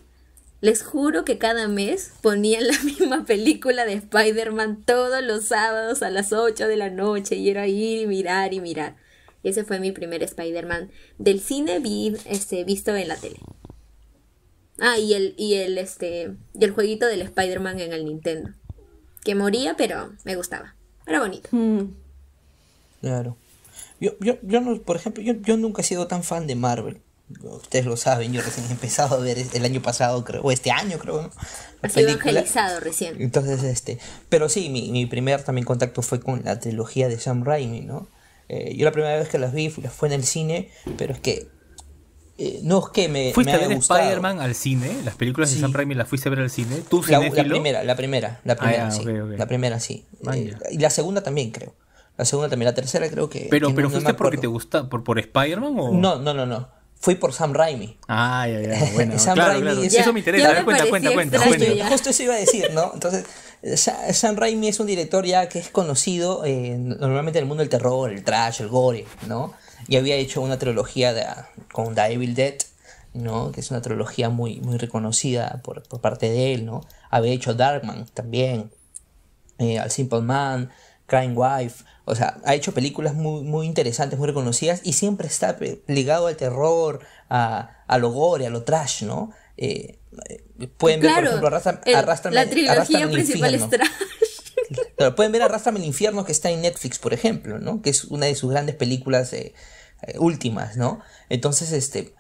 les juro que cada mes ponían la misma película de Spider-Man todos los sábados a las 8 de la noche y era ir y mirar y mirar. ese fue mi primer Spider-Man del cine este, visto en la tele. Ah, y el, y el, este, y el jueguito del Spider-Man en el Nintendo. Que moría, pero me gustaba. Era bonito. Mm. Claro. Yo, yo, yo no, por ejemplo, yo, yo, nunca he sido tan fan de Marvel ustedes lo saben, yo recién he empezado a ver el año pasado, creo, o este año, creo. ¿no? La evangelizado recién. Entonces, este, pero sí, mi, mi, primer también contacto fue con la trilogía de Sam Raimi, ¿no? Eh, yo la primera vez que las vi fue, fue en el cine, pero es que eh, no es que me. ¿Fuiste a ver Spider-Man al cine? ¿Las películas de Sam Raimi las fuiste a ver al cine? ¿Tú la, la primera, la primera, la ah, primera, sí. La primera, sí. Ah, eh, y la segunda también, creo. La segunda también, la tercera creo que. Pero, pero fuiste porque te gusta, por, por Spider-Man o. No, no, no, no fui por Sam Raimi. Ah, ya, ya. Bueno, Sam claro, Raimi claro. Eso me interesa. A ver, cuenta, cuenta, cuenta, Justo, eso iba a decir, ¿no? Entonces, Sam Raimi es un director ya que es conocido eh, normalmente en el mundo del terror, el trash, el gore, ¿no? Y había hecho una trilogía con The Evil Dead, ¿no? Que es una trilogía muy, muy reconocida por, parte de él, ¿no? Había hecho Darkman también, eh, Al Simple Man, Crime Wife, o sea, ha hecho películas muy, muy interesantes, muy reconocidas y siempre está eh, ligado al terror, a, a lo gore, a lo trash, ¿no? Eh, eh, pueden ver, por ejemplo, Arrastra, el, Arrastrame, la el infierno. pueden ver Arrastrame el infierno que está en Netflix, por ejemplo, ¿no? Que es una de sus grandes películas últimas, ¿no? Entonces, este,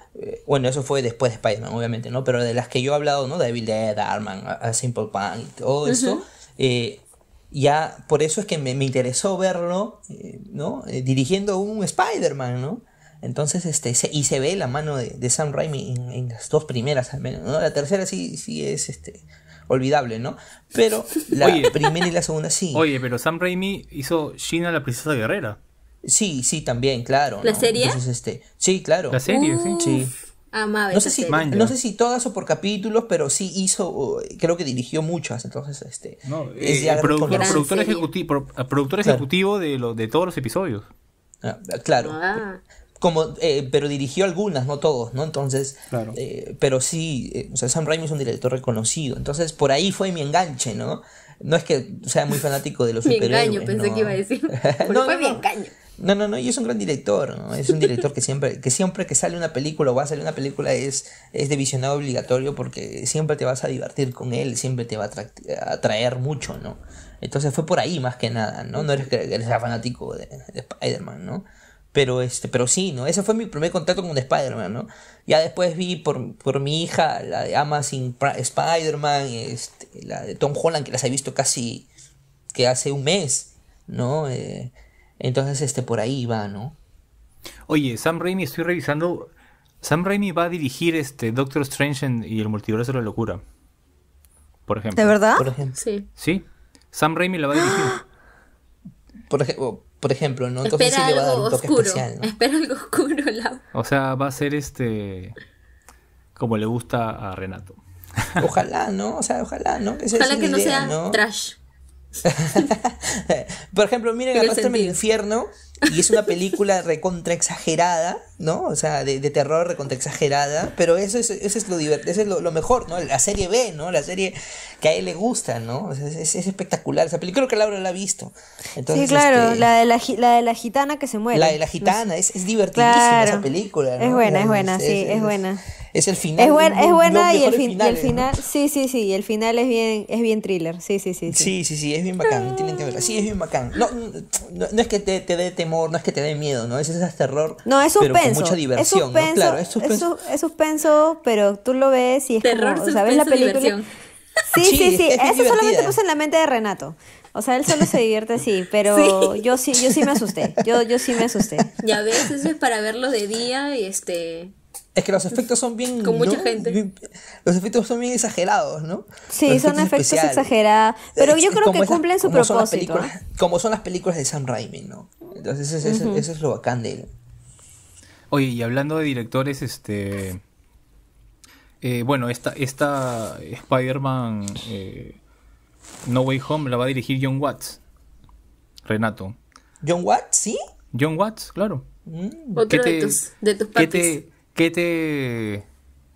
bueno, eso fue después de Spider-Man, obviamente, ¿no? Pero de las que yo he hablado, ¿no? Devil Dead, Arman, Simple Punk todo eso, eh, ya por eso es que me, interesó verlo, eh, ¿no? Eh, dirigiendo un Spider-Man, ¿no? Entonces, este, y se ve la mano de, Sam Raimi en, las dos primeras al menos, ¿no? La tercera sí, sí es, este, olvidable, ¿no? Pero la primera y la segunda sí. Oye, pero Sam Raimi hizo Gina la princesa guerrera. Sí, sí, también, claro. ¿La serie? Entonces, este, sí, claro. La serie, Sí no sé si todas o por capítulos pero sí hizo eh, creo que dirigió muchas entonces este es eh, productor, ejecutivo, de los de todos los episodios ah, claro ah. como eh, pero dirigió algunas no todos no entonces eh, pero sí o sea Sam Raimi es un director reconocido entonces por ahí fue mi enganche no no es que sea muy fanático de los superhéroes. Mi engaño, pensé que iba a decir. no, fue mi engaño. No, no, no, y es un gran director, ¿no? Es un director que siempre, que siempre que sale una película o va a salir una película es, es de visionado obligatorio porque siempre te vas a divertir con él, siempre te va a atraer mucho, ¿no? Entonces fue por ahí más que nada, ¿no? No eres fanático de, de Spider-Man, ¿no? Pero este, pero sí, ¿no? Ese fue mi primer contacto con Spider-Man, ¿no? Ya después vi por, por mi hija la de Amazon Spider-Man, este, la de Tom Holland, que las he visto casi que hace un mes, ¿no? Eh, entonces, este, por ahí va, ¿no? Oye, Sam Raimi, estoy revisando. Sam Raimi va a dirigir este Doctor Strange y el multiverso de la locura. Por ejemplo. ¿De verdad? Por ejemplo. Sí. Sí. Sam Raimi la va a dirigir. Por, por, ejemplo, ¿no? Entonces Espera sí le va a dar un toque especial. ¿no? Espera algo oscuro, Lau. O sea, va a ser este. Como le gusta a Renato. Ojalá, ¿no? O sea, ojalá, ¿no? ojalá que no sea trash. Por ejemplo, miren, Arrastrame el Infierno y es una película recontra exagerada ¿no? O sea, de, de terror exagerada, pero eso es, eso es lo divertido, es lo, mejor, ¿no? La serie B, ¿no? La serie que a él le gusta, ¿no? es, espectacular, esa película película que Laura la ha visto. sí, claro, este, la, de la, de la gitana que se muere. La de la gitana, es, es divertidísima esa película, Es buena, es buena, sí, es, buena. Es el final. Es, es buena y el, final, sí, sí, sí, el final es bien, es bien thriller, sí, sí, sí. Sí, sí, sí, es bien bacán, no. tienen que verla, sí, es bien bacán. No, es que te, dé temor, no es que te dé miedo, ¿no? Es ese terror. No, es un mucha diversión, es suspenso, Claro, es suspenso. Es, pero tú lo ves y es Terror, como, la película. Sí, sí, sí, eso Es Eso solamente en la mente de Renato. O sea, él solo se divierte así, pero yo sí, yo sí me asusté. Yo, yo sí me asusté. Ya ves, eso es para verlo de día y este. Es que los efectos son bien. Con mucha gente. los efectos son bien exagerados, ¿no? Sí, son efectos exagerados. Pero yo creo que cumplen su propósito. Como son las películas de Sam Raimi, ¿no? Entonces, eso es lo bacán de él. Oye, y hablando de directores, este. Eh, bueno, esta, Spider-Man eh, No Way Home la va a dirigir John Watts. Renato. ¿John Watts? ¿Sí? John Watts, claro. Mm. te, de tus, ¿qué te,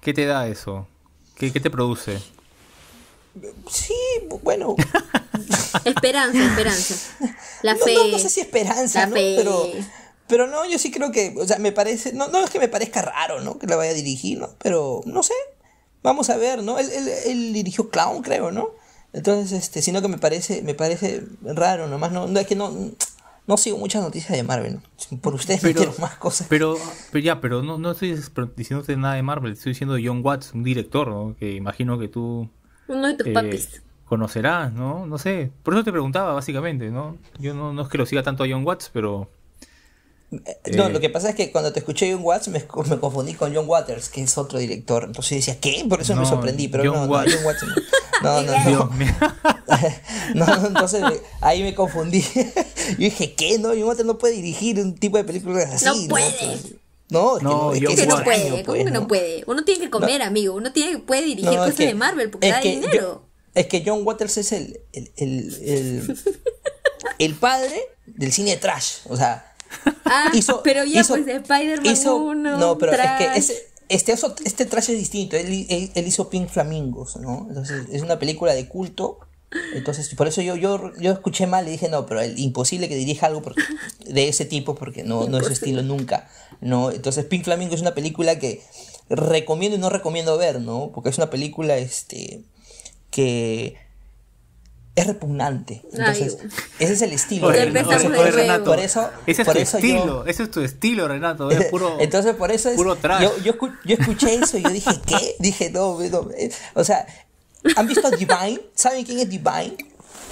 qué te, da eso? ¿Qué, te produce? Sí, bueno. esperanza, esperanza. La fe. si esperanza, Pero pero no, yo sí creo que, o sea, me parece, no, no es que me parezca raro, ¿no? Que la vaya a dirigir, ¿no? Pero no sé, vamos a ver, ¿no? Él, dirigió Clown, creo, ¿no? Entonces, este, sino que me parece, me parece raro, nomás, no, es que no, no sigo muchas noticias de Marvel, por ustedes pero, más cosas. Pero, pero ya, pero no, estoy diciéndote nada de Marvel, estoy diciendo de John Watts, un director, ¿no? Que imagino que tú... Uno de tus eh, papis conocerás, ¿no? No sé. Por eso te preguntaba, básicamente, ¿no? Yo no, no es que lo siga tanto a John Watts, pero eh, no, eh. lo que pasa es que cuando te escuché John Watts me, confundí con John Waters, que es otro director. Entonces decía, ¿qué? Por eso me sorprendí, pero no, no, John Watts no. No, no, no. no entonces ahí me confundí. Yo dije, ¿qué? No, John Waters no puede dirigir un tipo de películas así. No puede. No, no, no, es que no pues, puede, ¿cómo que no, puede? Uno tiene que comer, amigo, uno tiene puede dirigir cosas de Marvel porque da dinero. es que John Waters es el, el, el, el, el padre del cine trash, o sea, Ah, pero ya hizo, pues Spider-Man 1. No, pero es que este, este traje es distinto. Él, hizo Pink Flamingos, ¿no? Entonces es una película de culto. Entonces, por eso yo, yo, yo escuché mal y dije, no, pero el, imposible que dirija algo de ese tipo porque no, no es estilo nunca. ¿no? Entonces, Pink Flamingo es una película que recomiendo y no recomiendo ver, ¿no? Porque es una película este, que es repugnante. Entonces, ese es el estilo. de Renato, por eso, ese es tu estilo, ese es tu estilo, Renato. Es puro, Entonces, por eso trash. Yo, yo, escuché eso y yo dije, ¿qué? Dije, no, no. Eh, o sea, ¿han visto a Divine? ¿Saben quién es Divine?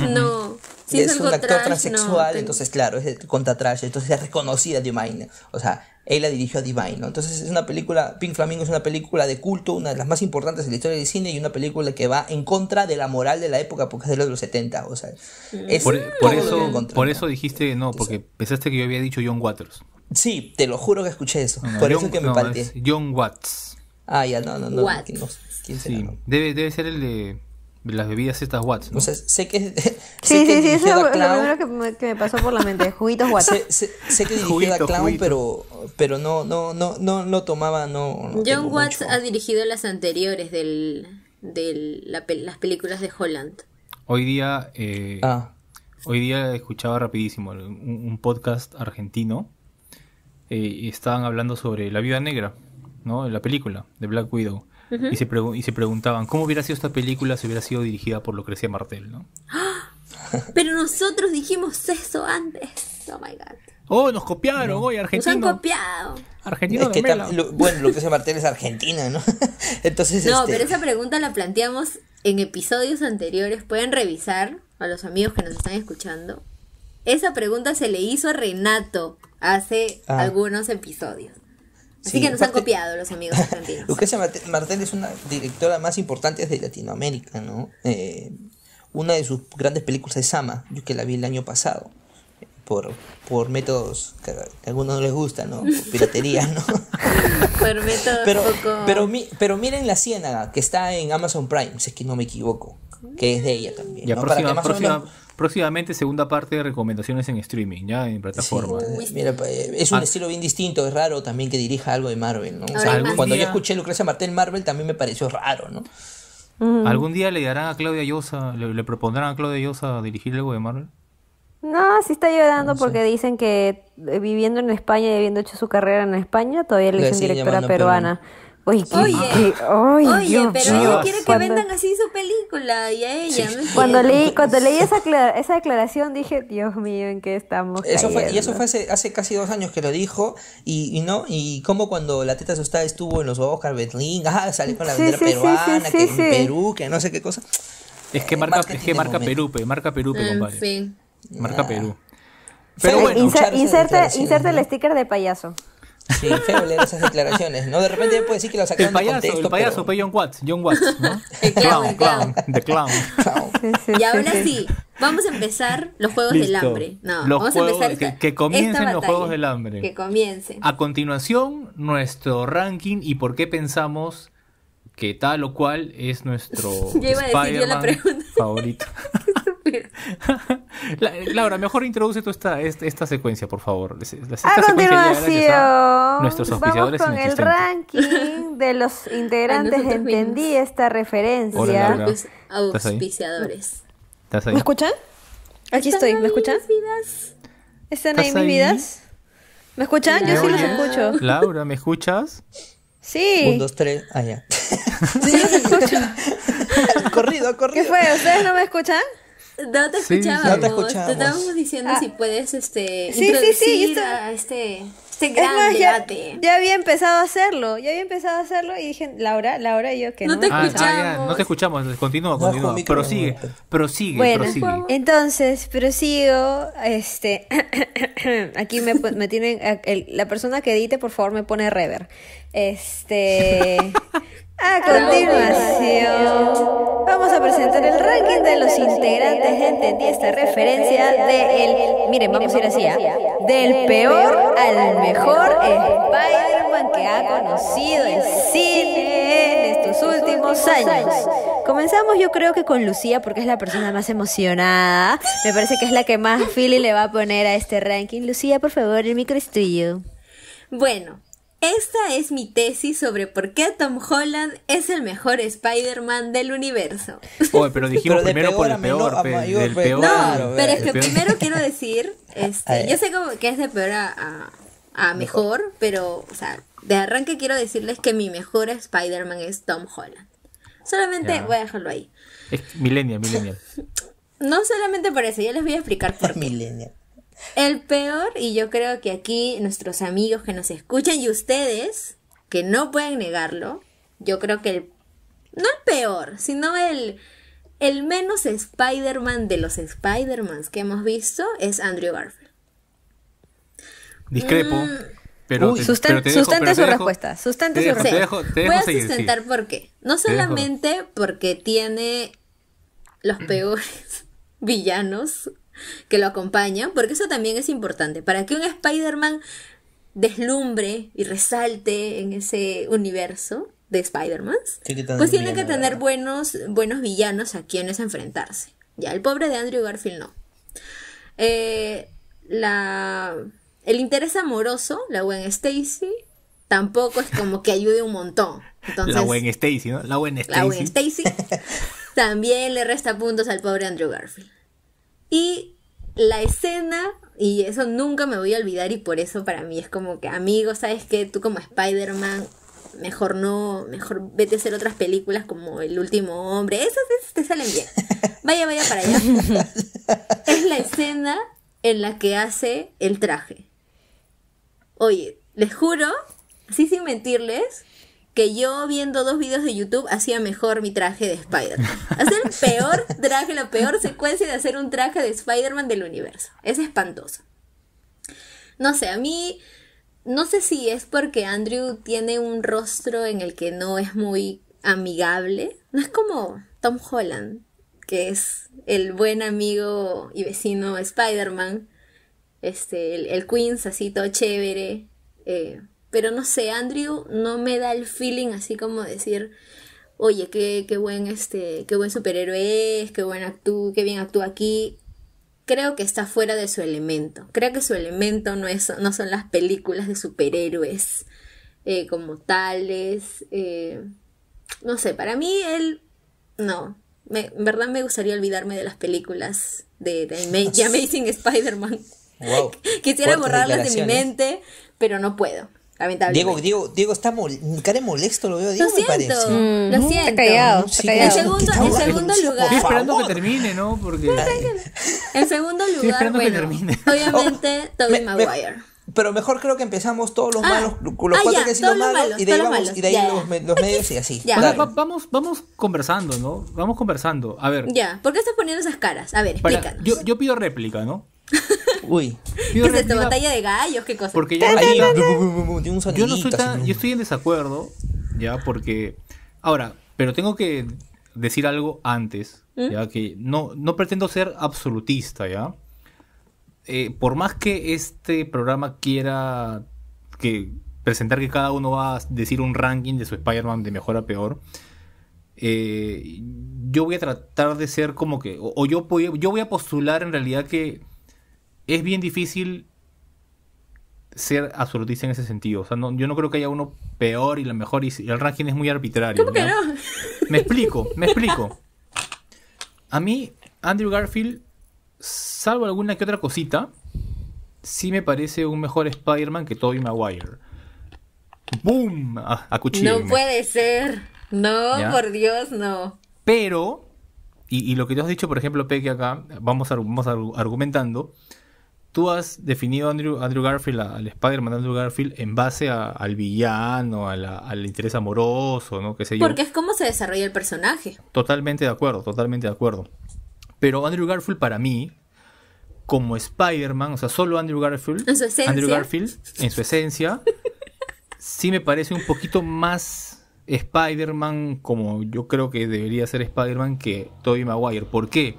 No. es, un actor transexual, entonces, claro, es contra trash, entonces es reconocida Divine. O sea, él la dirigió a Divine, Entonces es una película, Pink Flamingo es una película de culto, una de las más importantes de la historia del cine y una película que va en contra de la moral de la época porque es de los 70, o sea, por, eso, por eso dijiste no, porque pensaste que yo había dicho John Waters. Sí, te lo juro que escuché eso, por eso que me John Watts. Ah, ya, no, no, no. debe, debe ser el de las bebidas estas Watts. ¿no? sé que. Sé sí, sí, sí, lo primero que me, pasó por la mente. Juguitos Watts. Sé, que dirigió a Clown, pero, pero no, no, no, no, tomaba. No, John Watts ha dirigido las anteriores de las películas de Holland. Hoy día. Eh, ah. Hoy día escuchaba rapidísimo un, podcast argentino. Eh, y estaban hablando sobre La Vida Negra, ¿no? La película de Black Widow y, se preguntaban, ¿cómo hubiera sido esta película si hubiera sido dirigida por Lucrecia Martel, no? ¡Ah! Pero nosotros dijimos eso antes. Oh my god. Oh, nos copiaron, hoy argentino. Nos han copiado. Argentino es Bueno, Lucrecia Martel es argentina, ¿no? Entonces. No, este pero esa pregunta la planteamos en episodios anteriores. Pueden revisar a los amigos que nos están escuchando. Esa pregunta se le hizo a Renato hace ah. algunos episodios. Así que nos han copiado los amigos argentinos. Lucrecia Martel es una directora más importante de Latinoamérica, ¿no? Eh, una de sus grandes películas es Sama, yo que la vi el año pasado, por, por métodos que a algunos no les gustan, ¿no? Por piratería, ¿no? por métodos pero, pero, pero miren La Ciénaga, que está en Amazon Prime, si es que no me equivoco que es de ella también. próximamente segunda parte de recomendaciones en streaming, ya en plataforma. Eh, es un ah. estilo bien distinto, es raro también que dirija algo de Marvel, cuando yo escuché Lucrecia Martel Marvel también me pareció raro, ¿no? Mm. ¿Algún día le darán a Claudia Llosa, le, propondrán a Claudia Llosa dirigir algo de Marvel? No, sí está llorando porque dicen que eh, viviendo en España y habiendo hecho su carrera en España, todavía le dicen directora peruana oye, oye, oye pero ella quiere que vendan así su película y a ella. cuando, leí, cuando leí esa, esa declaración dije, Dios mío, ¿en qué estamos? Eso fue, y eso fue hace, casi dos años que lo dijo. Y, no y como cuando la teta asustada estuvo en los Oscar Berlín, ah, salió con la bandera peruana, que en Perú, que no sé qué cosa. Es que eh, marca, es que marca Perú, marca Perú, ah, compadre. Marca Perú. Pero bueno, inserte el sticker de payaso. Sí, feo leer esas declaraciones, ¿no? De repente puede decir que lo sacaron el payaso, de contexto, El payaso fue John Watts, John Watts, ¿no? El clown, clown, the clown. Y ahora sí, vamos a empezar los Juegos del Hambre. No, los vamos juegos, a empezar que, comiencen los Juegos del Hambre. Que comiencen. A continuación, nuestro ranking y por qué pensamos que tal o cual es nuestro spider favorito. Laura, mejor introduce tú esta, esta, secuencia, por favor. Ah, a continuación, vamos con el ranking de los integrantes. Entendí esta referencia. Hola, auspiciadores. ¿Me escuchan? Aquí estoy, ¿me escuchan? ¿Están ahí mis vidas? ¿Me escuchan? Yo sí los escucho. Laura, ¿me escuchas? Sí. Un, dos, tres, allá. sí, los escuchan. corrido, corrido. ¿Qué fue? ¿Ustedes no me escuchan? No te escuchábamos. no te, estábamos diciendo ah. si puedes este, sí, introducir sí, a este, este gran Ya, había empezado a hacerlo, ya había empezado a hacerlo y dije, Laura, Laura y yo que no. te ah, escuchamos. no te escuchamos, continúa, continúa. prosigue, prosigue, bueno, Entonces, prosigo, este, aquí me, me tienen, la persona que edite, por favor, me pone rever. Este... A continuación, vamos a presentar el ranking de los integrantes. Entendí esta referencia de miren, vamos a ir así, ¿ah? del peor al mejor Spider-Man que ha conocido el cine en estos últimos años. Comenzamos yo creo que con Lucía porque es la persona más emocionada. Me parece que es la que más Philly le va a poner a este ranking. Lucía, por favor, el micro es Bueno, esta es mi tesis sobre por qué Tom Holland es el mejor Spider-Man del universo. Oye, oh, pero dijimos primero por el peor, pero es que primero quiero decir, este, yo sé que es de peor a, mejor, pero, sea, de arranque quiero decirles que mi mejor Spider-Man es Tom Holland. Solamente voy a dejarlo ahí. Es millennial, millennial. No solamente por eso, yo les voy a explicar por qué. El peor, y yo creo que aquí nuestros amigos que nos escuchan y ustedes, que no pueden negarlo, yo creo que el, no el peor, sino el, el menos Spider-Man de los Spider-Mans que hemos visto es Andrew Garfield. Discrepo. Pero, sustente su respuesta. Sustente su respuesta. Voy a sustentar por qué. No solamente porque tiene los peores villanos que lo acompañan, porque eso también es importante. Para que un Spider-Man deslumbre y resalte en ese universo de Spider-Man, pues tiene que tener buenos, buenos villanos a quienes enfrentarse. Ya, el pobre de Andrew Garfield no. Eh, la, el interés amoroso, la buena Stacy, tampoco es como que ayude un montón. la buena Stacy, ¿no? La buena Stacy también le resta puntos al pobre Andrew Garfield. Y la escena, y eso nunca me voy a olvidar y por eso para mí es como que, amigo, ¿sabes qué? Tú como Spider-Man, mejor no, mejor vete a hacer otras películas como El Último Hombre, esas, te salen bien. Vaya, vaya para allá. es la escena en la que hace el traje. Oye, les juro, así sin mentirles, que yo viendo dos videos de YouTube hacía mejor mi traje de Spider-Man. Hacer el peor traje, la peor secuencia de hacer un traje de Spider-Man del universo. Es espantoso. No sé, a mí no sé si es porque Andrew tiene un rostro en el que no es muy amigable. No es como Tom Holland, que es el buen amigo y vecino Spider-Man. Este, el, Queen, Queens, así chévere. Eh, pero no sé, Andrew no me da el feeling así como decir, oye, qué, qué buen este, qué buen superhéroe es, qué buen actúa, qué bien actúa aquí. Creo que está fuera de su elemento. Creo que su elemento no, es, no son las películas de superhéroes eh, como tales. Eh, no sé, para mí él no, en verdad me gustaría olvidarme de las películas de, The Amazing Spider-Man. Quisiera borrarlas de mi mente, pero no puedo. Diego, Diego, Diego está mol, molesto, lo veo Diego, lo me parece. Mm. lo siento. Está callado, está callado. En segundo, en segundo lugar. Estoy esperando que termine, ¿no? Porque. en segundo lugar, bueno, obviamente, oh, Tobey Maguire pero mejor creo que empezamos todos los malos malos, los cuatro que han sido malos, y de ahí, los, medios y así. Ya. vamos, vamos conversando, ¿no? Vamos conversando. A ver. Ya, ¿por qué estás poniendo esas caras? A ver, para, Yo, pido réplica, ¿no? Uy. ¿Qué es esto? ¿Batalla de gallos? ¿Qué cosa? Porque ya yo no soy yo estoy en desacuerdo, ya, porque ahora, pero tengo que decir algo antes, ¿Mm? ya que no no pretendo ser absolutista, ya. Eh, por más que este programa quiera que presentar que cada uno va a decir un ranking de su Spider-Man de mejor a peor, eh, yo voy a tratar de ser como que, o, yo, voy, yo voy a postular en realidad que es bien difícil ser absolutista en ese sentido. O sea, no, yo no creo que haya uno peor y la mejor y, el ranking es muy arbitrario. ¿Cómo que no? Me explico, me explico. A mí, Andrew Garfield salvo alguna que otra cosita, sí me parece un mejor Spider-Man que Tobey Maguire. ¡Boom! A, cuchillo. No puede ser. No, por Dios, no. Pero, y, lo que tú has dicho, por ejemplo, Peque, acá, vamos, a, argumentando. Tú has definido a Andrew, Andrew Garfield, al Spider-Man Andrew Garfield, en base al villano, al interés amoroso, ¿no? sé Porque es como se desarrolla el personaje. Totalmente de acuerdo, totalmente de acuerdo. Pero Andrew Garfield para mí, como Spider-Man, o sea, solo Andrew Garfield, ¿En su Andrew Garfield en su esencia, sí me parece un poquito más Spider-Man como yo creo que debería ser Spider-Man que Tobey Maguire. ¿Por qué?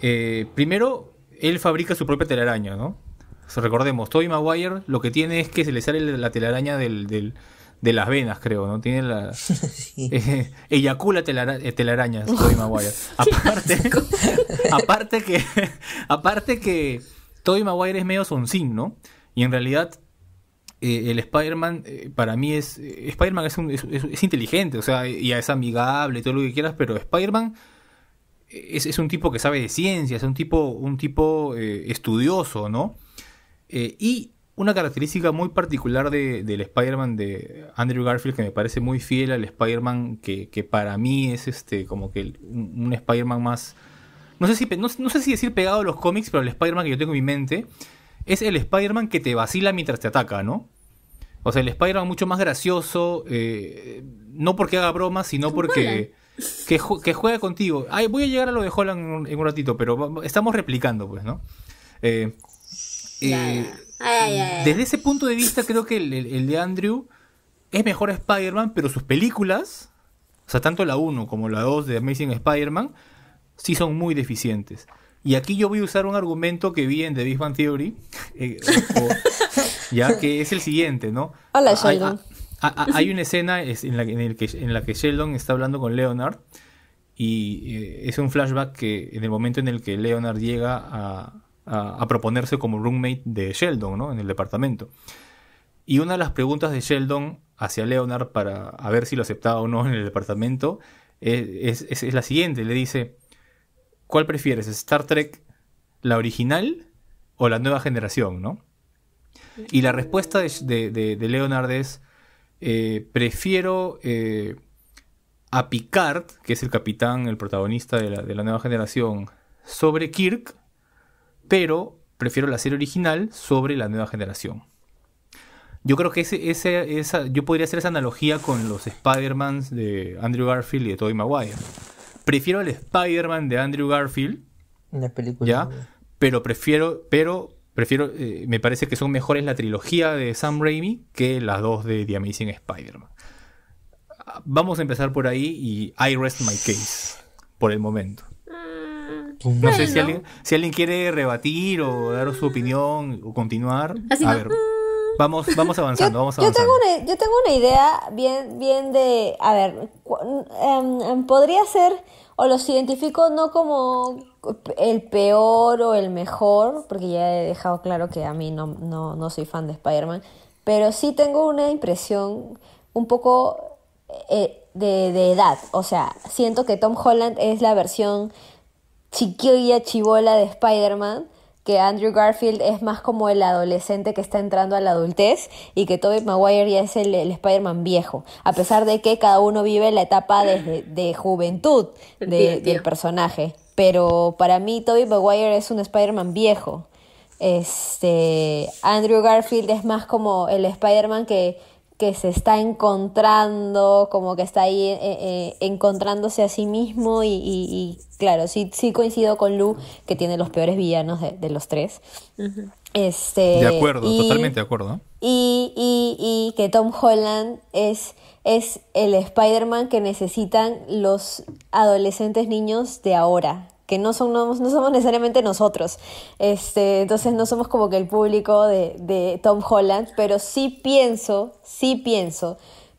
Eh, primero, él fabrica su propia telaraña, ¿no? recordemos, Tobey Maguire lo que tiene es que se le sale la telaraña del de las venas, creo, ¿no? Tiene la. Sí. eyacula eh, telarañas, Tobey Maguire. Aparte, aparte que. aparte que Tobey Maguire es medio soncín, ¿no? Y en realidad. Eh, el Spider-Man eh, para mí es. Spider-Man es, inteligente, o sea, y es amigable, todo lo que quieras, pero Spider-Man es, un tipo que sabe de ciencias, es un tipo, un tipo estudioso, ¿no? y una característica muy particular del Spider-Man de Andrew Garfield que me parece muy fiel al Spider-Man que, para mí es este como que un, Spider-Man más... No sé, si, no, sé si decir pegado a los cómics, pero el Spider-Man que yo tengo en mi mente es el Spider-Man que te vacila mientras te ataca, ¿no? O sea, el Spider-Man mucho más gracioso, eh, no porque haga bromas, sino porque... Que, juega contigo. Ay, voy a llegar a lo de Holland en un, ratito, pero estamos replicando, pues, ¿no? Eh, eh, desde ese punto de vista creo que el, de Andrew es mejor a Spider-Man, pero sus películas, o sea, tanto la 1 como la 2 de Amazing Spider-Man, sí son muy deficientes. Y aquí yo voy a usar un argumento que vi en The Big Bang Theory, eh, ya que es el siguiente, ¿no? Hola, Sheldon. Hay, una escena en la, que, Sheldon está hablando con Leonard y eh, es un flashback que en el momento en el que Leonard llega a, a, proponerse como roommate de Sheldon, ¿no? En el departamento. Y una de las preguntas de Sheldon hacia Leonard para ver si lo aceptaba o no en el departamento es, la siguiente. Le dice, ¿cuál prefieres? ¿Star Trek la original o la nueva generación? ¿no? Y la respuesta de, Leonard es, eh, prefiero eh, a Picard, que es el capitán, el protagonista de la, de la nueva generación, sobre Kirk pero prefiero la serie original sobre la nueva generación. Yo creo que yo podría hacer esa analogía con los Spider-Man de Andrew Garfield y de Tobey Maguire. Prefiero el Spider-Man de Andrew Garfield. la película. ¿ya? Pero prefiero, pero prefiero, eh, me parece que son mejores la trilogía de Sam Raimi que las dos de The Amazing Spider-Man. Ah, vamos a empezar por ahí y I rest my case por el momento. Pues, no sé si alguien, si alguien quiere rebatir o dar su opinión o continuar. a ver. Vamos, vamos avanzando, yo, vamos avanzando. Yo tengo una, yo tengo una idea bien, bien de, a ver, em, em, podría ser, o los identifico no como el peor o el mejor, porque ya he dejado claro que a mí no, no, soy fan de Spider-Man, pero sí tengo una impresión un poco eh, de, de edad, o sea, siento que Tom Holland es la versión chiquilla chivola de Spider-Man, que Andrew Garfield es más como el adolescente que está entrando a la adultez y que Tobey Maguire ya es el, Spider-Man viejo, a pesar de que cada uno vive la etapa de, juventud del personaje. Pero para mí Tobey Maguire es un Spider-Man viejo. Este, Andrew Garfield es más como el Spider-Man que que se está encontrando, como que está ahí eh, eh, encontrándose a sí mismo y, claro, sí, sí coincido con Lu, que tiene los peores villanos de, los tres. Este, de acuerdo, totalmente de acuerdo. Y, que Tom Holland es, es el Spider-Man que necesitan los adolescentes niños de ahora, que no, son, somos necesariamente nosotros. Este, entonces no somos como que el público de, de Tom Holland, pero sí pienso, sí pienso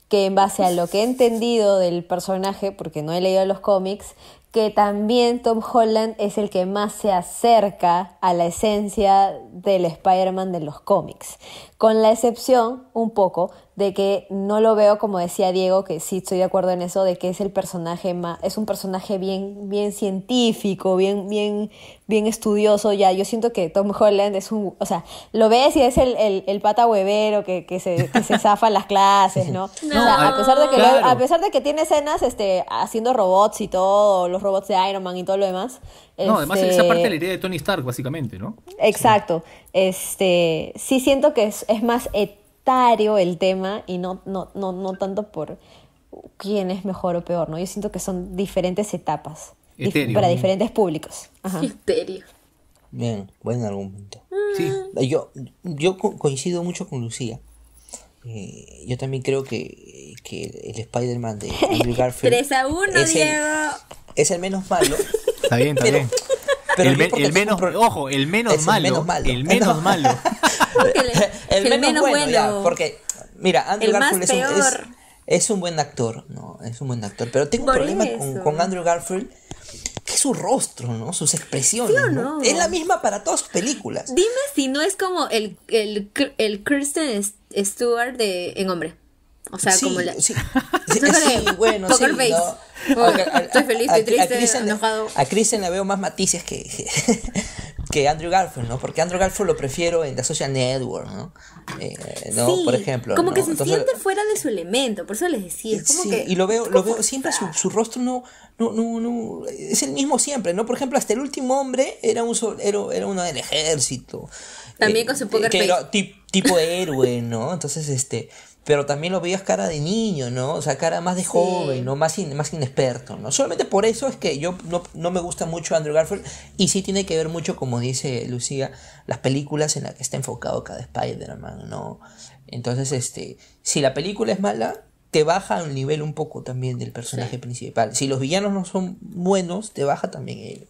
que en base a lo que he entendido del personaje, porque no he leído los cómics, que también Tom Holland es el que más se acerca a la esencia del Spider-Man de los cómics, con la excepción un poco de que no lo veo como decía Diego, que sí estoy de acuerdo en eso, de que es el personaje más, es un personaje bien, bien científico, bien, bien, bien estudioso ya. Yo siento que Tom Holland es un, o sea, lo ves y es el, pata huevero que, se, zafa en las clases, ¿no? O sea, a pesar de que tiene escenas este, haciendo robots y todo, los robots de Iron Man y todo lo demás. No, además este esa parte de la idea de Tony Stark, básicamente, ¿no? Exacto. Sí. Este, sí siento que es, es más el tema y no, no, no, no tanto por quién es mejor o peor, ¿no? Yo siento que son diferentes etapas para diferentes públicos. Ajá. Bien, buen argumento. Ah. Sí. Eh, yo, yo coincido mucho con Lucía. Eh, yo también creo que, que el Spider-Man de Andrew Garfield. 3 a 1, es Diego. El, es el menos malo. Está bien, está bien el, menos, ojo, el menos, malo, el menos malo. El menos bueno, porque, mira, Andrew Garfield es, un, buen actor, ¿no? Es un buen actor. Pero tengo un problema con, Andrew Garfield es su rostro, ¿no? Sus expresiones. Es la misma para todas sus películas. Dime si no es como el, Kirsten Stewart En Hombre. O sea, como la. Sí, bueno, sí, a, Estoy feliz, estoy triste, enojado. A la veo más matices que, que Andrew Garfield, ¿no? Porque Andrew Garfield lo prefiero en The Social Network, ¿no? Eh, ¿no? Por ejemplo. Como que se siente fuera de su elemento, por eso les decía. Es y lo veo, lo veo siempre su, ah. rostro no, no, no, es el mismo siempre, ¿no? Por ejemplo, hasta el último hombre era un era, era uno del ejército. También con eh, su poker tipo, tipo héroe, ¿no? Entonces, este, pero también lo veías cara de niño, ¿no? O sea, cara más de joven, ¿no? Más, más inexperto, ¿no? Solamente por eso es que yo no, me gusta mucho Andrew Garfield y sí tiene que ver mucho, como dice Lucía, las películas en las que está enfocado cada Spider-Man, ¿no? Entonces, este, si la película es mala, te baja un nivel un poco también del personaje principal. Si los villanos no son buenos, te baja también él.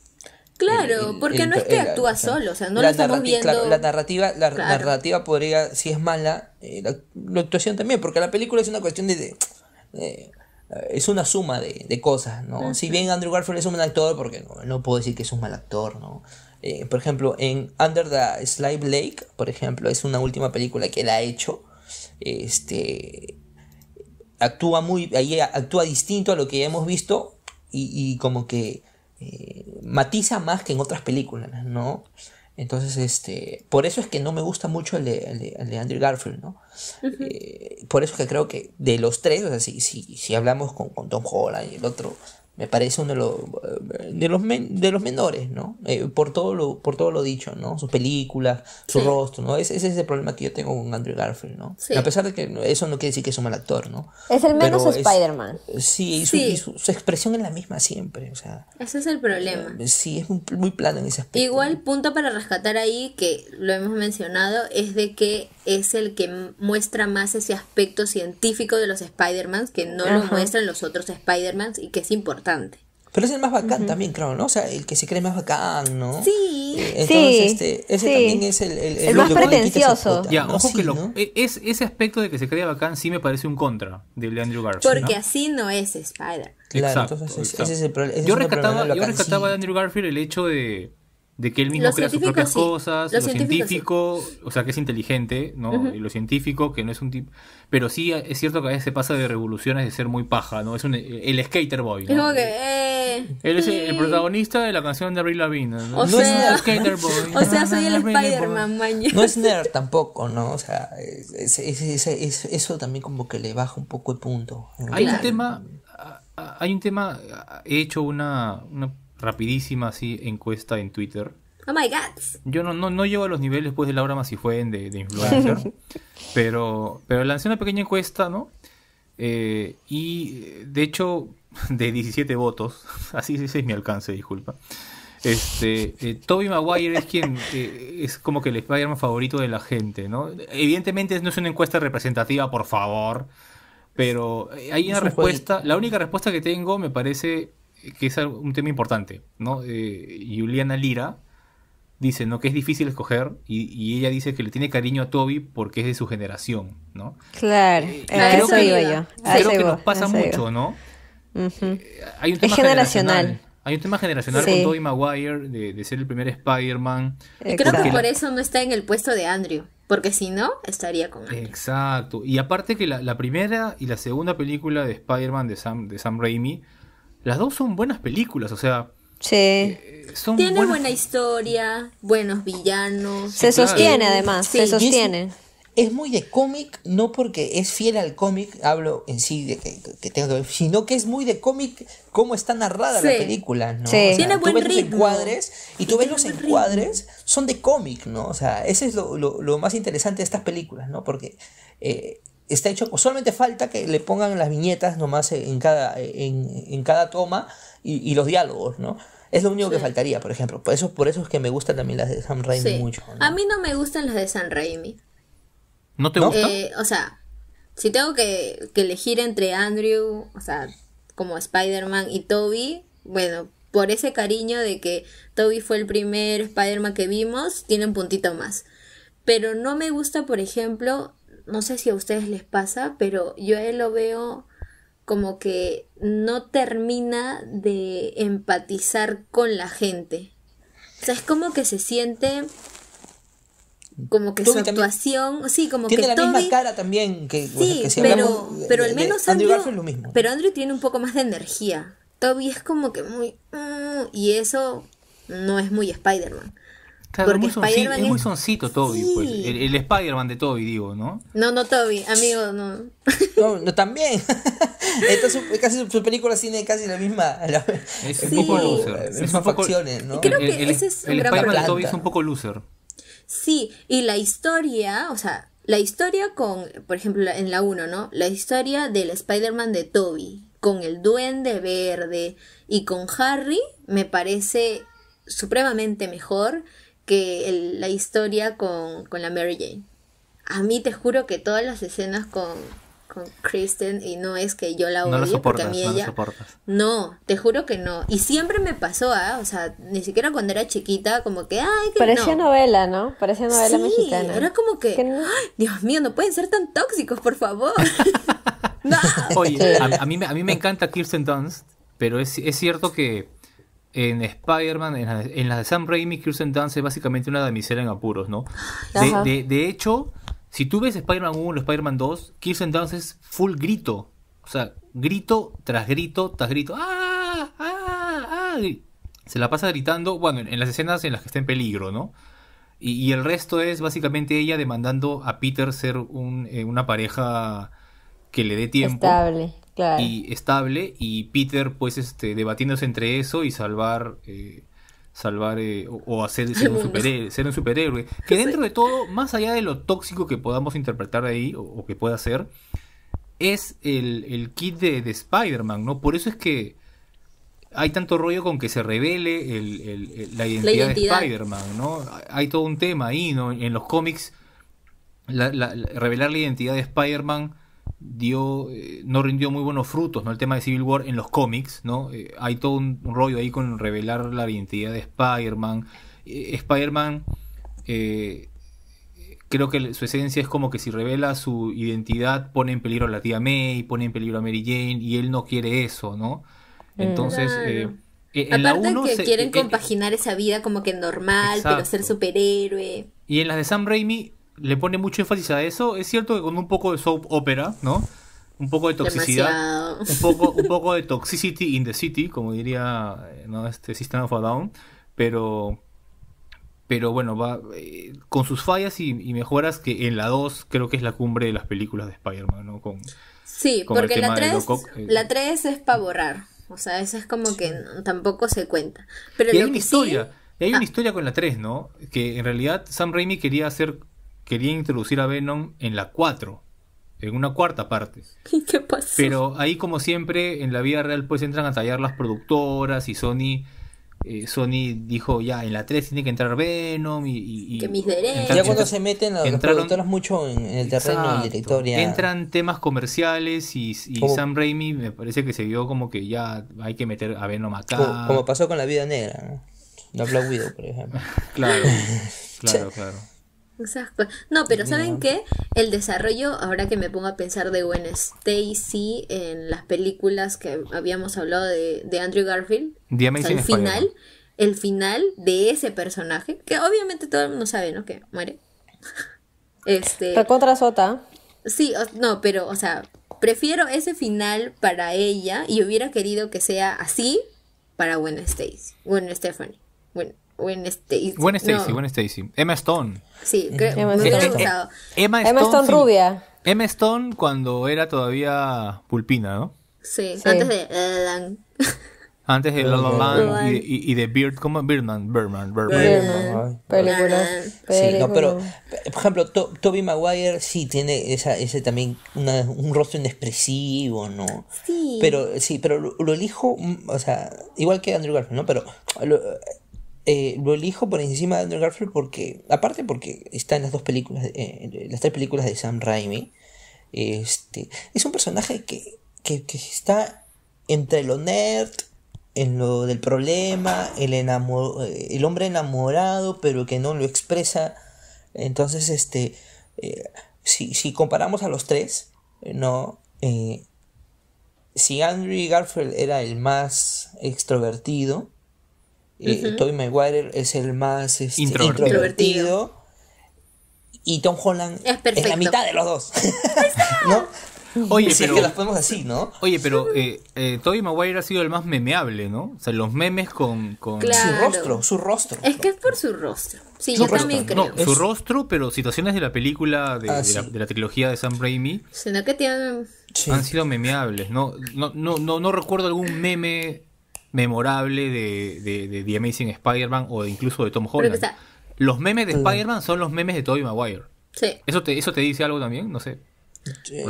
Claro, porque no es que actúa solo, o sea, no la la narrativa, la narrativa podría, si es mala, eh, la, actuación también, porque la película es una cuestión de. es una suma de, cosas, ¿no? Si bien Andrew Garfield es un mal actor, porque no, puedo decir que es un mal actor, ¿no? Eh, por ejemplo, en Under the Slide Lake, por ejemplo, es una última película que él ha hecho. Este actúa muy, ahí actúa distinto a lo que hemos visto y como que eh, matiza más que en otras películas, ¿no? Entonces, este, por eso es que no me gusta mucho el de, Andrew Garfield, ¿no? Eh, por eso es que creo que de los tres, o sea, si, hablamos con, con Tom Holland y el otro, me parece uno de los, de los, de los menores, ¿no? Eh, por, todo lo, por todo lo dicho, ¿no? Sus películas, su rostro, ¿no? Ese, ese, es el problema que yo tengo con Andrew Garfield, ¿no? A pesar de que eso no quiere decir que es un mal actor, ¿no? Es el menos Spider-Man. Sí, y, su, expresión es la misma siempre, o sea. Ese es el problema. Eh, sí, es muy, plano en ese aspecto. Igual, punto para rescatar ahí, que lo hemos mencionado, es de que es el que muestra más ese aspecto científico de los spider mans que no lo muestran los otros spider mans y que es importante pero es el más bacán también, creo, ¿no? O sea, el que se cree más bacán, ¿no? Sí. Eh, entonces, este, ese también es el... El, más pretencioso. ya, ojo que e, es, ese aspecto de que se cree bacán sí me parece un contra de Andrew Garfield. Porque así no es Spider. Claro, exacto, entonces ese es el, problema. yo, rescataba, yo rescataba de Andrew Garfield el hecho de de que él mismo crea sus propias cosas, lo científico, o sea, que es inteligente, ¿no? Y lo científico, que no es un tipo... Pero sí es cierto que a veces se pasa de revoluciones de ser muy paja, ¿no? Es un, el skater boy, ¿no? Es que... Eh, él es el, protagonista de la canción de abril Lavina, ¿no? O sea, skater boy. o sea, soy el Spider-Man, No es nerd tampoco, ¿no? O sea, es, eso también como que le baja un poco el punto. Hay un tema... Hay un tema... He hecho una rapidísima así encuesta en Twitter. Oh my god. Yo no, no, no llego a los niveles pues de Laura Masifuen de, de influencer, pero, pero lancé una pequeña encuesta, ¿no? Eh, y de hecho, de 17 votos, así es mi alcance, disculpa. Este, eh, Toby Maguire es quien eh, es como que el Spider-Man favorito de la gente, ¿no? Evidentemente no es una encuesta representativa, por favor, pero hay una respuesta, la única respuesta que tengo me parece que es un tema importante, ¿no? Eh, Juliana Lira dice, ¿no? Que es difícil escoger y, ella dice que le tiene cariño a Toby porque es de su generación, ¿no? Claro, eh, eso digo yo. pasa mucho, ¿no? Eh, es generacional. Hay un tema generacional con Tobey Maguire de, ser el primer Spider-Man. Creo que por eso no está en el puesto de Andrew, porque si no, estaría con Andrew. Exacto. Y aparte que la, la primera y la segunda película de Spider-Man de de Sam Raimi las dos son buenas películas, o sea. Sí. Eh, son Tiene buena historia, buenos villanos. Se sostiene además, se sostiene. Es, muy de cómic, no porque es fiel al cómic, hablo en sí de que, tengo sino que es muy de cómic cómo está narrada la película, ¿no? Sí. Tiene buen ritmo. encuadres y tú ves los encuadres son de cómic, ¿no? O sea, ese es lo, más interesante de estas películas, ¿no? Porque eh, está hecho, solamente falta que le pongan las viñetas nomás en cada, en, cada toma y, los diálogos, ¿no? Es lo único que faltaría, por ejemplo. Por eso, por eso es que me gustan también las de Sam Raimi mucho. A mí no me gustan las de Sam Raimi. ¿No te gusta? Eh, o sea, si tengo que, que, elegir entre Andrew, o sea, como Spider-Man y Toby, bueno, por ese cariño de que Toby fue el primer Spider-Man que vimos, tiene un puntito más. Pero no me gusta, por ejemplo, no sé si a ustedes les pasa, pero yo lo veo como que no termina de empatizar con la gente. O sea, es como que se siente como que su actuación, sí, como tiene que tiene la misma cara también que sí, pero, al menos Andrew, Pero Andrew tiene un poco más de energía. Toby es como que muy mm, y eso no es muy Spider-Man porque es, muy soncito Toby, pues. El, Spider-Man de Toby, digo, ¿no? No, no Toby, amigo, no. No, no también. Esta es su, casi su, película cine casi la misma. es un poco loser. Eh, es un ¿no? Creo que ese es el, el Spider-Man de Toby es un poco loser. Sí, y la historia, o sea, la historia con, por ejemplo, en la 1, ¿no? La historia del Spider-Man de Toby con el duende verde y con Harry me parece supremamente mejor que la historia con, con, la Mary Jane. A mí te juro que todas las escenas con, con Kristen, y no es que yo la odie, no a mí no ella... no, te juro que no. Y siempre me pasó, ¿eh? O sea, ni siquiera cuando era chiquita, como que, ay, que Parecía novela, ¿no? Parecía novela mexicana. era como que, Dios mío, no pueden ser tan tóxicos, por favor. no. Oye, a, mí, a mí me encanta Kirsten Dunst, pero es, es cierto que en Spider-Man, en, las de Sam Raimi, Kirsten Dunst es básicamente una damisela en apuros, ¿no? De, hecho, si tú ves Spider-Man 1 o Spider-Man 2, Kirsten Dunst es full grito. O sea, grito tras grito tras grito. ¡Ah! ¡Ah! ¡Ah! Se la pasa gritando, bueno, en, las escenas en las que está en peligro, ¿no? Y, el resto es básicamente ella demandando a Peter ser un, eh, una pareja que le dé tiempo. Estable, y estable y Peter pues este debatiéndose entre eso y salvar eh, salvar eh, o, hacer ser un superhéroe, que dentro de todo más allá de lo tóxico que podamos interpretar ahí o, que pueda ser es el, kit de, Spider-Man, ¿no? Por eso es que hay tanto rollo con que se revele el, la, identidad de Spider-Man, ¿no? Hay todo un tema ahí, ¿no? En los cómics, revelar la identidad de Spider-Man dio eh, no rindió muy buenos frutos no el tema de Civil War en los cómics no eh, hay todo un, rollo ahí con revelar la identidad de Spider-Man eh, Spider-Man creo que su esencia es como que si revela su identidad pone en peligro a la tía May pone en peligro a Mary Jane y él no quiere eso no entonces Aparte que quieren compaginar esa vida como que normal, pero ser superhéroe. Y en las de Sam Raimi le pone mucho énfasis a eso. Es cierto que con un poco de soap opera, ¿no? Un poco de toxicidad. Un poco, un poco de toxicity in the city, como diría eh, ¿no? este System of a Down. Pero, pero bueno, va eh, con sus fallas y, mejoras que en la 2 creo que es la cumbre de las películas de Spider-Man, ¿no? Con, sí, porque la 3, eh, es para borrar. O sea, eso es como que tampoco se cuenta. Pero y hay una historia. hay una ah. historia con la 3, ¿no? Que en realidad Sam Raimi quería hacer querían introducir a Venom en la 4, en una cuarta parte. qué pasó? Pero ahí, como siempre, en la vida real, pues entran a tallar las productoras y Sony. Eh, Sony dijo ya en la 3 tiene que entrar Venom y, que mis derechos. ya cuando se meten las productoras mucho en, el terreno y la directoria entran temas comerciales y, Sam Raimi me parece que se vio como que ya hay que meter a Venom acá como, pasó con la vida negra ¿no? No por ejemplo claro claro claro Exacto. No, pero ¿saben qué? El desarrollo, ahora que me pongo a pensar de Gwen Stacy en las películas que habíamos hablado de, de Andrew Garfield, el final, el final de ese personaje, que obviamente todo el mundo sabe, ¿no? Que muere. Este. Recontra Sota. Sí, no, pero, o sea, prefiero ese final para ella y hubiera querido que sea así para Gwen Stacy, bueno Stephanie. Bueno. Gwen Stacy. Gwen Stacy, Buen Stacy. Emma Stone. Sí, Emma, Stone. Emma Stone. Emma Stone rubia. Emma Stone cuando era todavía pulpina, ¿no? Sí, antes de Antes de La y, de Beard, ¿cómo? Birdman, Birdman, Birdman. Sí, no, pero, por ejemplo, Tobey Toby Maguire sí tiene esa, ese también una, un rostro inexpresivo, ¿no? Sí. Pero sí, pero lo, elijo, o sea, igual que Andrew Garfield, ¿no? Pero eh, lo elijo por encima de Andrew Garfield porque, aparte porque está en las dos películas, en eh, eh, las tres películas de Sam Raimi, este, es un personaje que, que, está entre lo nerd, en lo del problema, el, enamor el hombre enamorado, pero que no lo expresa. Entonces, este, si, comparamos a los tres, ¿no? si Andrew Garfield era el más extrovertido, y uh es el más este, introvertido. Y Tom Holland es, la mitad de los dos. Oye, pero, que eh, eh, Tobey Maguire ha sido el más memeable, ¿no? O sea, los memes con... Su rostro, su rostro. Es que es por su rostro. Sí, yo también creo. No, su rostro, pero situaciones de la película, ah, de, la, trilogía de Sam Raimi... Sino que Han sido memeables, No, no, no, no recuerdo algún meme memorable de, de, de The Amazing Spider-Man o incluso de Tom Holland. los memes de Spider-Man son los memes de Tobey Maguire. ¿Eso te, ¿Eso te dice algo también? No sé. Eh,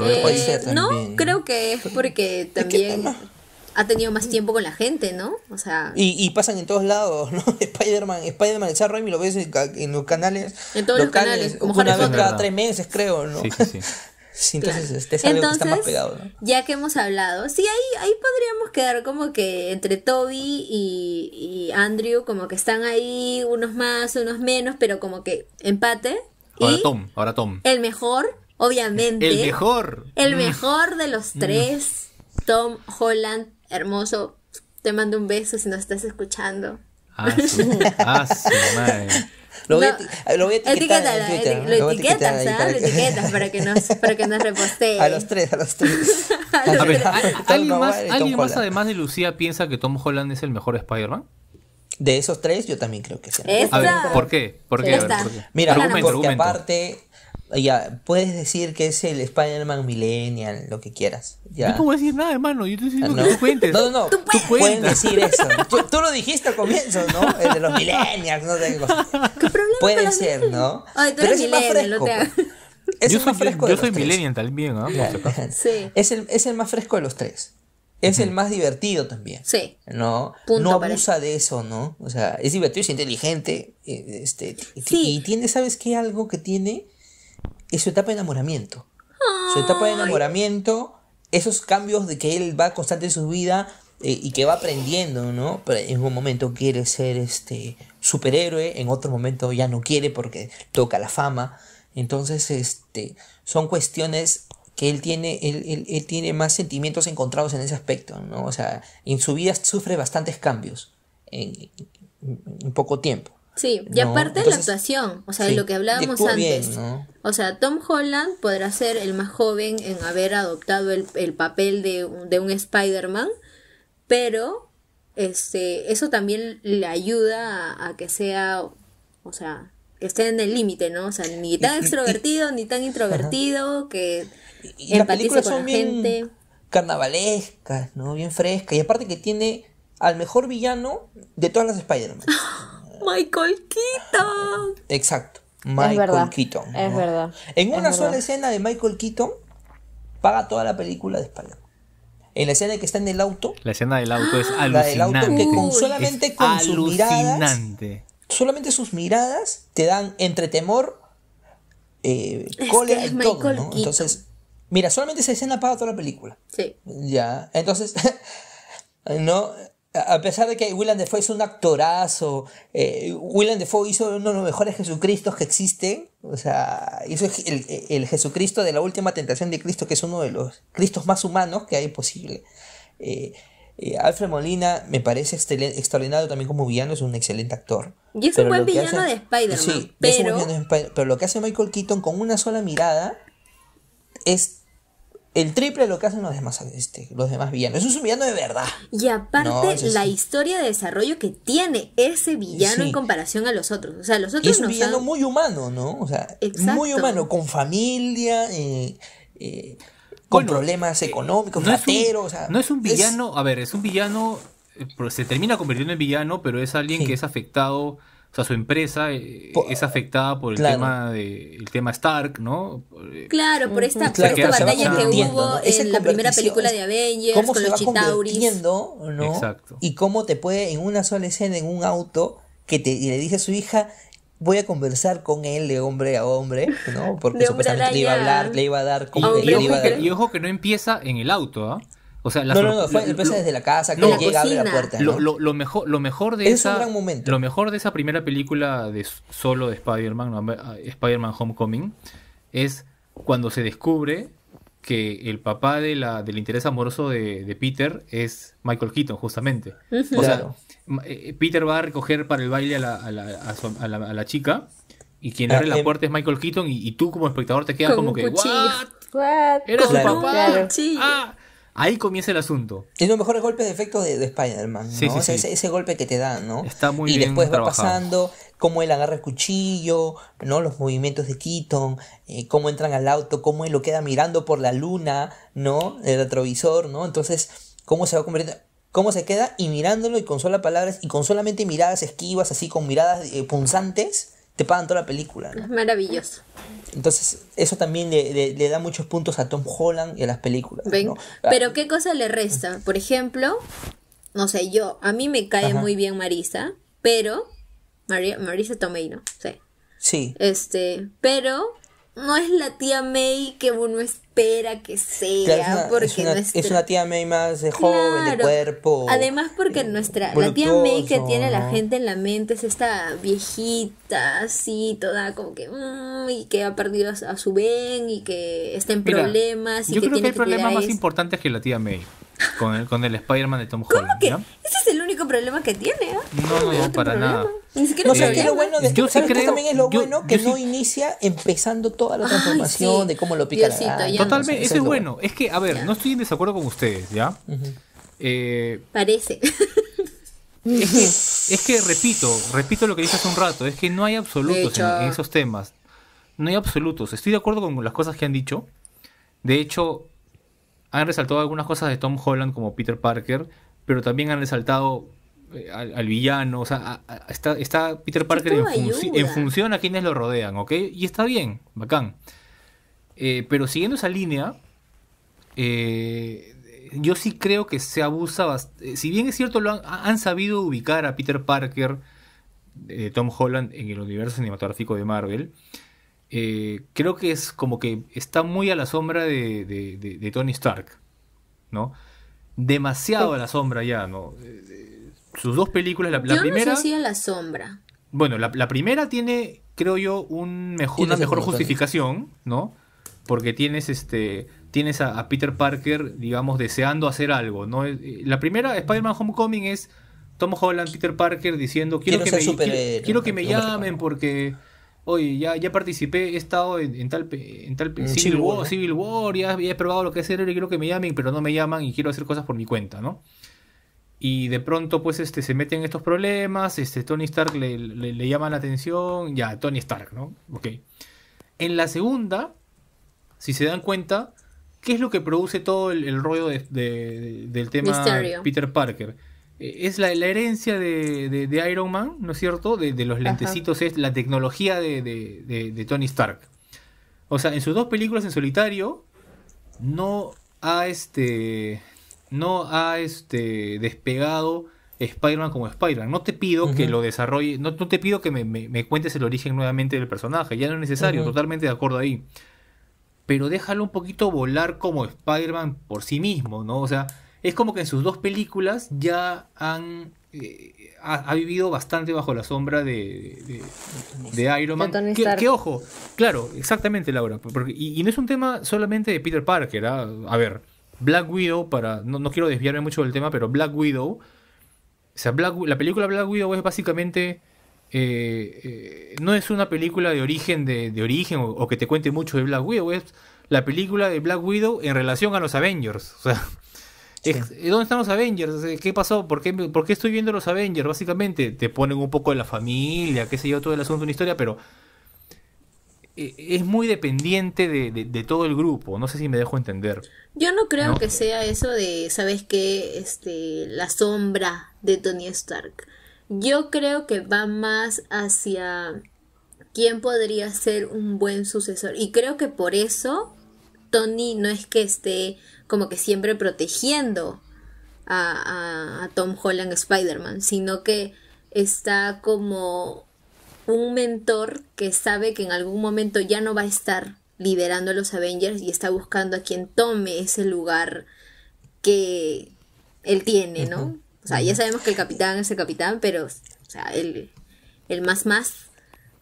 no, creo que es porque también ha tenido más tiempo con la gente, ¿no? O sea. Y, pasan en todos lados, ¿no? Spider-Man, Spider-Man, el Sam lo ves en, los canales. En todos los canales, como cada tres meses, creo, ¿no? Sí, Entonces, este más pegado, Ya que hemos hablado, sí, ahí, ahí podríamos quedar como que entre Toby y, Andrew, como que están ahí unos más, unos menos, pero como que empate. Ahora y Tom, ahora Tom. El mejor, obviamente. El mejor. El mm. mejor de los mm. tres. Tom Holland, hermoso. Te mando un beso si nos estás escuchando. Ah, sí Lo voy, a, eh, lo voy etiquetar lo, etiquetas, ¿sabes? ¿ah? Para... Lo etiquetas para que nos, para que A los tres, a los tres. ¿Alguien, más, ¿alguien más, además de Lucía, piensa que Tom Holland es el mejor Spider-Man? De esos tres, yo también creo que sí. A ver, ¿por qué? ¿Por qué? Mira, porque aparte ya, puedes decir que es el Spider-Man Millennial, lo que quieras. Ya. Yo no decir nada, hermano. Yo ah, no? tú No, no, Tú, puedes? decir eso. Tú, lo dijiste al comienzo, ¿no? El de los Millennials, no tengo. ¿Qué problema Puede ser, ¿no? Ay, tú Pero eres es más fresco. Pues. Es yo soy, más fresco Millennial también, ¿no? ¿ah? Sí. Es, el, es el más fresco de los tres. Es el más divertido también. Sí. No, no abusa de eso, ¿no? O sea, es divertido, es inteligente. Eh, este, sí. Y tiene, ¿sabes qué? Algo que tiene es su etapa de enamoramiento. Su etapa de enamoramiento, esos cambios de que él va constante en su vida eh, y que va aprendiendo, ¿no? Pero en un momento quiere ser este superhéroe, en otro momento ya no quiere porque toca la fama. Entonces, este, son cuestiones que él tiene, él, él, tiene más sentimientos encontrados en ese aspecto, ¿no? O sea, en su vida sufre bastantes cambios en poco tiempo. Sí, y aparte la actuación, o sea, de lo que hablábamos antes. O sea, Tom Holland podrá ser el más joven en haber adoptado el, papel de, de un Spider-Man, pero este, eso también le ayuda a, que sea, o sea, que esté en el límite, ¿no? O sea, ni tan extrovertido, ni tan introvertido, que y, empatice con gente. Carnavalescas, ¿no? Bien fresca Y aparte que tiene al mejor villano de todas las Spider-Man. Michael Keaton. Exacto. Michael Keaton. Es verdad. En una sola escena de Michael Keaton paga toda la película de España. En la escena que está en el auto. La escena del auto es alucinante. La del auto solamente con sus miradas. Solamente sus miradas te dan entre temor, eh, cólera y Entonces, mira, solamente esa escena paga toda la película. Sí. Ya. Entonces, no, a pesar de que Willem Dafoe es un actorazo, William eh, Willem Dafoe hizo uno de los mejores Jesucristos que existen. O sea, hizo el, el, Jesucristo de la última tentación de Cristo, que es uno de los Cristos más humanos que hay posible. Eh, eh, Alfred Molina me parece extraordinario también como villano, es un excelente actor. Y es un buen villano de Spider-Man. pero lo que hace Michael Keaton con una sola mirada es el triple lo que hacen los demás, este, los demás villanos. es un villano de verdad. Y aparte, la historia de desarrollo que tiene ese villano en comparación a los otros. O sea, los otros es un villano muy humano, ¿no? O sea, muy humano, con familia, eh, eh, con problemas eh, económicos, no no es un villano, a ver, es un villano, pues, se termina convirtiendo en villano, pero es alguien que es afectado o sea, su empresa eh, es afectada por el tema de el tema Stark, ¿no? Eh, claro, por esta, esta batalla que hubo en la primera película de Avengers cómo se los Chitauris. ¿no? Exacto. Y cómo te puede en una sola escena en un auto que te le dice a su hija voy a conversar con él de hombre a hombre, ¿no? Porque supuestamente le iba a hablar, le iba a dar, y, y, ojo que no empieza en el auto, ¿ah? O sea, no, no, no, fue, empieza desde la casa, que no, llega, abre la puerta. Lo, mejor, lo mejor de esa, momento. Lo mejor de esa primera película de solo de Spider-Man, Spider-Man Homecoming, es cuando se descubre que el papá de la, del interés amoroso de, Peter es Michael Keaton, justamente. O sea, eh, eh, Peter va a recoger para el baile a la, chica y quien ah, abre la em puerta es Michael Keaton y, tú como espectador te quedas como que, ¿What? Era su papá. Ah, Ahí comienza el asunto. Es los mejores golpes de efecto de, Spider-Man. ¿no? ese, golpe que te da, ¿no? Está muy y bien. Y después va pasando cómo él agarra el cuchillo, ¿no? Los movimientos de Keaton, eh, cómo entran al auto, cómo él lo queda mirando por la luna, ¿no? El retrovisor, ¿no? Entonces, cómo se va convirtiendo cómo se queda y mirándolo y con sola palabras y con solamente miradas esquivas, así con miradas eh, punzantes, te pagan toda la película. Es maravilloso. Entonces, eso también le, da muchos puntos a Tom Holland y a las películas. Pero ¿qué cosa le resta? Por ejemplo, no sé, yo, a mí me cae muy bien Marisa, pero... Marisa Tomei, ¿no? Sí. Sí. Este, pero no es la tía May que uno espera que sea. es una, porque es es tía May más joven, de cuerpo. Además, porque eh, nuestra. La tía May que tiene la gente en la mente es esta viejita, así, toda como que. Mm, y que ha perdido a su ven, y que está en problemas. Y yo creo que hay problemas más importantes que la tía May. Con el, Spider-Man de Tom ¿Cómo Que? ¿no? Ese es el único problema que tiene. ¿eh? No, no, no, para nada. Ni qué lo bueno de, yo sí creo, también es lo bueno que no inicia empezando toda la transformación de cómo lo pica Totalmente, eso es bueno. Es que, a ver, no estoy en desacuerdo con ustedes, ¿ya? Eh, Parece. Es que, es que, repito, repito lo que dije hace un rato, es que no hay absolutos en, esos temas. No hay absolutos. Estoy de acuerdo con las cosas que han dicho. De hecho, han resaltado algunas cosas de Tom Holland como Peter Parker, pero también han resaltado eh, al, villano, o sea, está, Peter Parker en, función a quienes lo rodean, ¿ok? Y está bien, bacán. Eh, pero siguiendo esa línea, eh, yo sí creo que se abusa, bastante, si bien es cierto, lo han, sabido ubicar a Peter Parker, Tom Holland, en el universo cinematográfico de Marvel, eh, creo que es como que está muy a la sombra de, Tony Stark, ¿no? Demasiado a la sombra ya, ¿no? Eh, eh, sus dos películas, la, la yo primera... No sé si a la sombra. Bueno, la, primera tiene, creo yo, un mejor, una mejor justificación, ¿no? Porque tienes este tienes a, Peter Parker, digamos, deseando hacer algo, ¿no? La primera, Spider-Man Homecoming, es Tom Holland, Peter Parker diciendo, quiero, que, quiero que me llamen porque oye, ya, participé, he estado en, tal, Civil, War, ya, he probado lo que hacer... y quiero que me llamen, pero no me llaman y quiero hacer cosas por mi cuenta, ¿no? Y de pronto, pues, este, se meten estos problemas, este, Tony Stark le, le, llama la atención, ya, Tony Stark, ¿no? Ok. En la segunda, si se dan cuenta, ¿qué es lo que produce todo el, rollo del tema Peter Parker? Eh, es la, la herencia de, Iron Man, ¿no es cierto? De, los lentecitos, es la tecnología de, Tony Stark. O sea, en sus dos películas en solitario, no ha este. No ha este. despegado Spider-Man como Spider-Man. No te pido que lo desarrolle. No, no te pido que me, cuentes el origen nuevamente del personaje. Ya no es necesario, totalmente de acuerdo ahí. Pero déjalo un poquito volar como Spider-Man por sí mismo, ¿no? O sea es como que en sus dos películas ya han eh, ha, vivido bastante bajo la sombra de, de, de Iron Man. ¿Qué ojo, claro, exactamente Laura. y, no es un tema solamente de Peter Parker. ¿ah? A ver, Black Widow, para no, quiero desviarme mucho del tema, pero Black Widow, o sea, la película Black Widow es básicamente... Eh, eh no es una película de origen de, origen o, o, que te cuente mucho de Black Widow, es la película de Black Widow en relación a los Avengers. O sea, ¿Dónde están los Avengers? ¿Qué pasó? ¿Por qué, pasó por qué estoy viendo los Avengers? Básicamente te ponen un poco de la familia, qué sé yo, todo el asunto, de una historia, pero eh, es muy dependiente de, todo el grupo. No sé si me dejo entender. Yo no creo que sea eso de, ¿sabes qué? Este, la sombra de Tony Stark. Yo creo que va más hacia quién podría ser un buen sucesor. Y creo que por eso Tony no es que esté como que siempre protegiendo a, Tom Holland Spider-Man, sino que está como un mentor que sabe que en algún momento ya no va a estar liderando a los Avengers y está buscando a quien tome ese lugar que él tiene, ¿no? O sea, ya sabemos que el capitán es el capitán, pero o sea, el, más más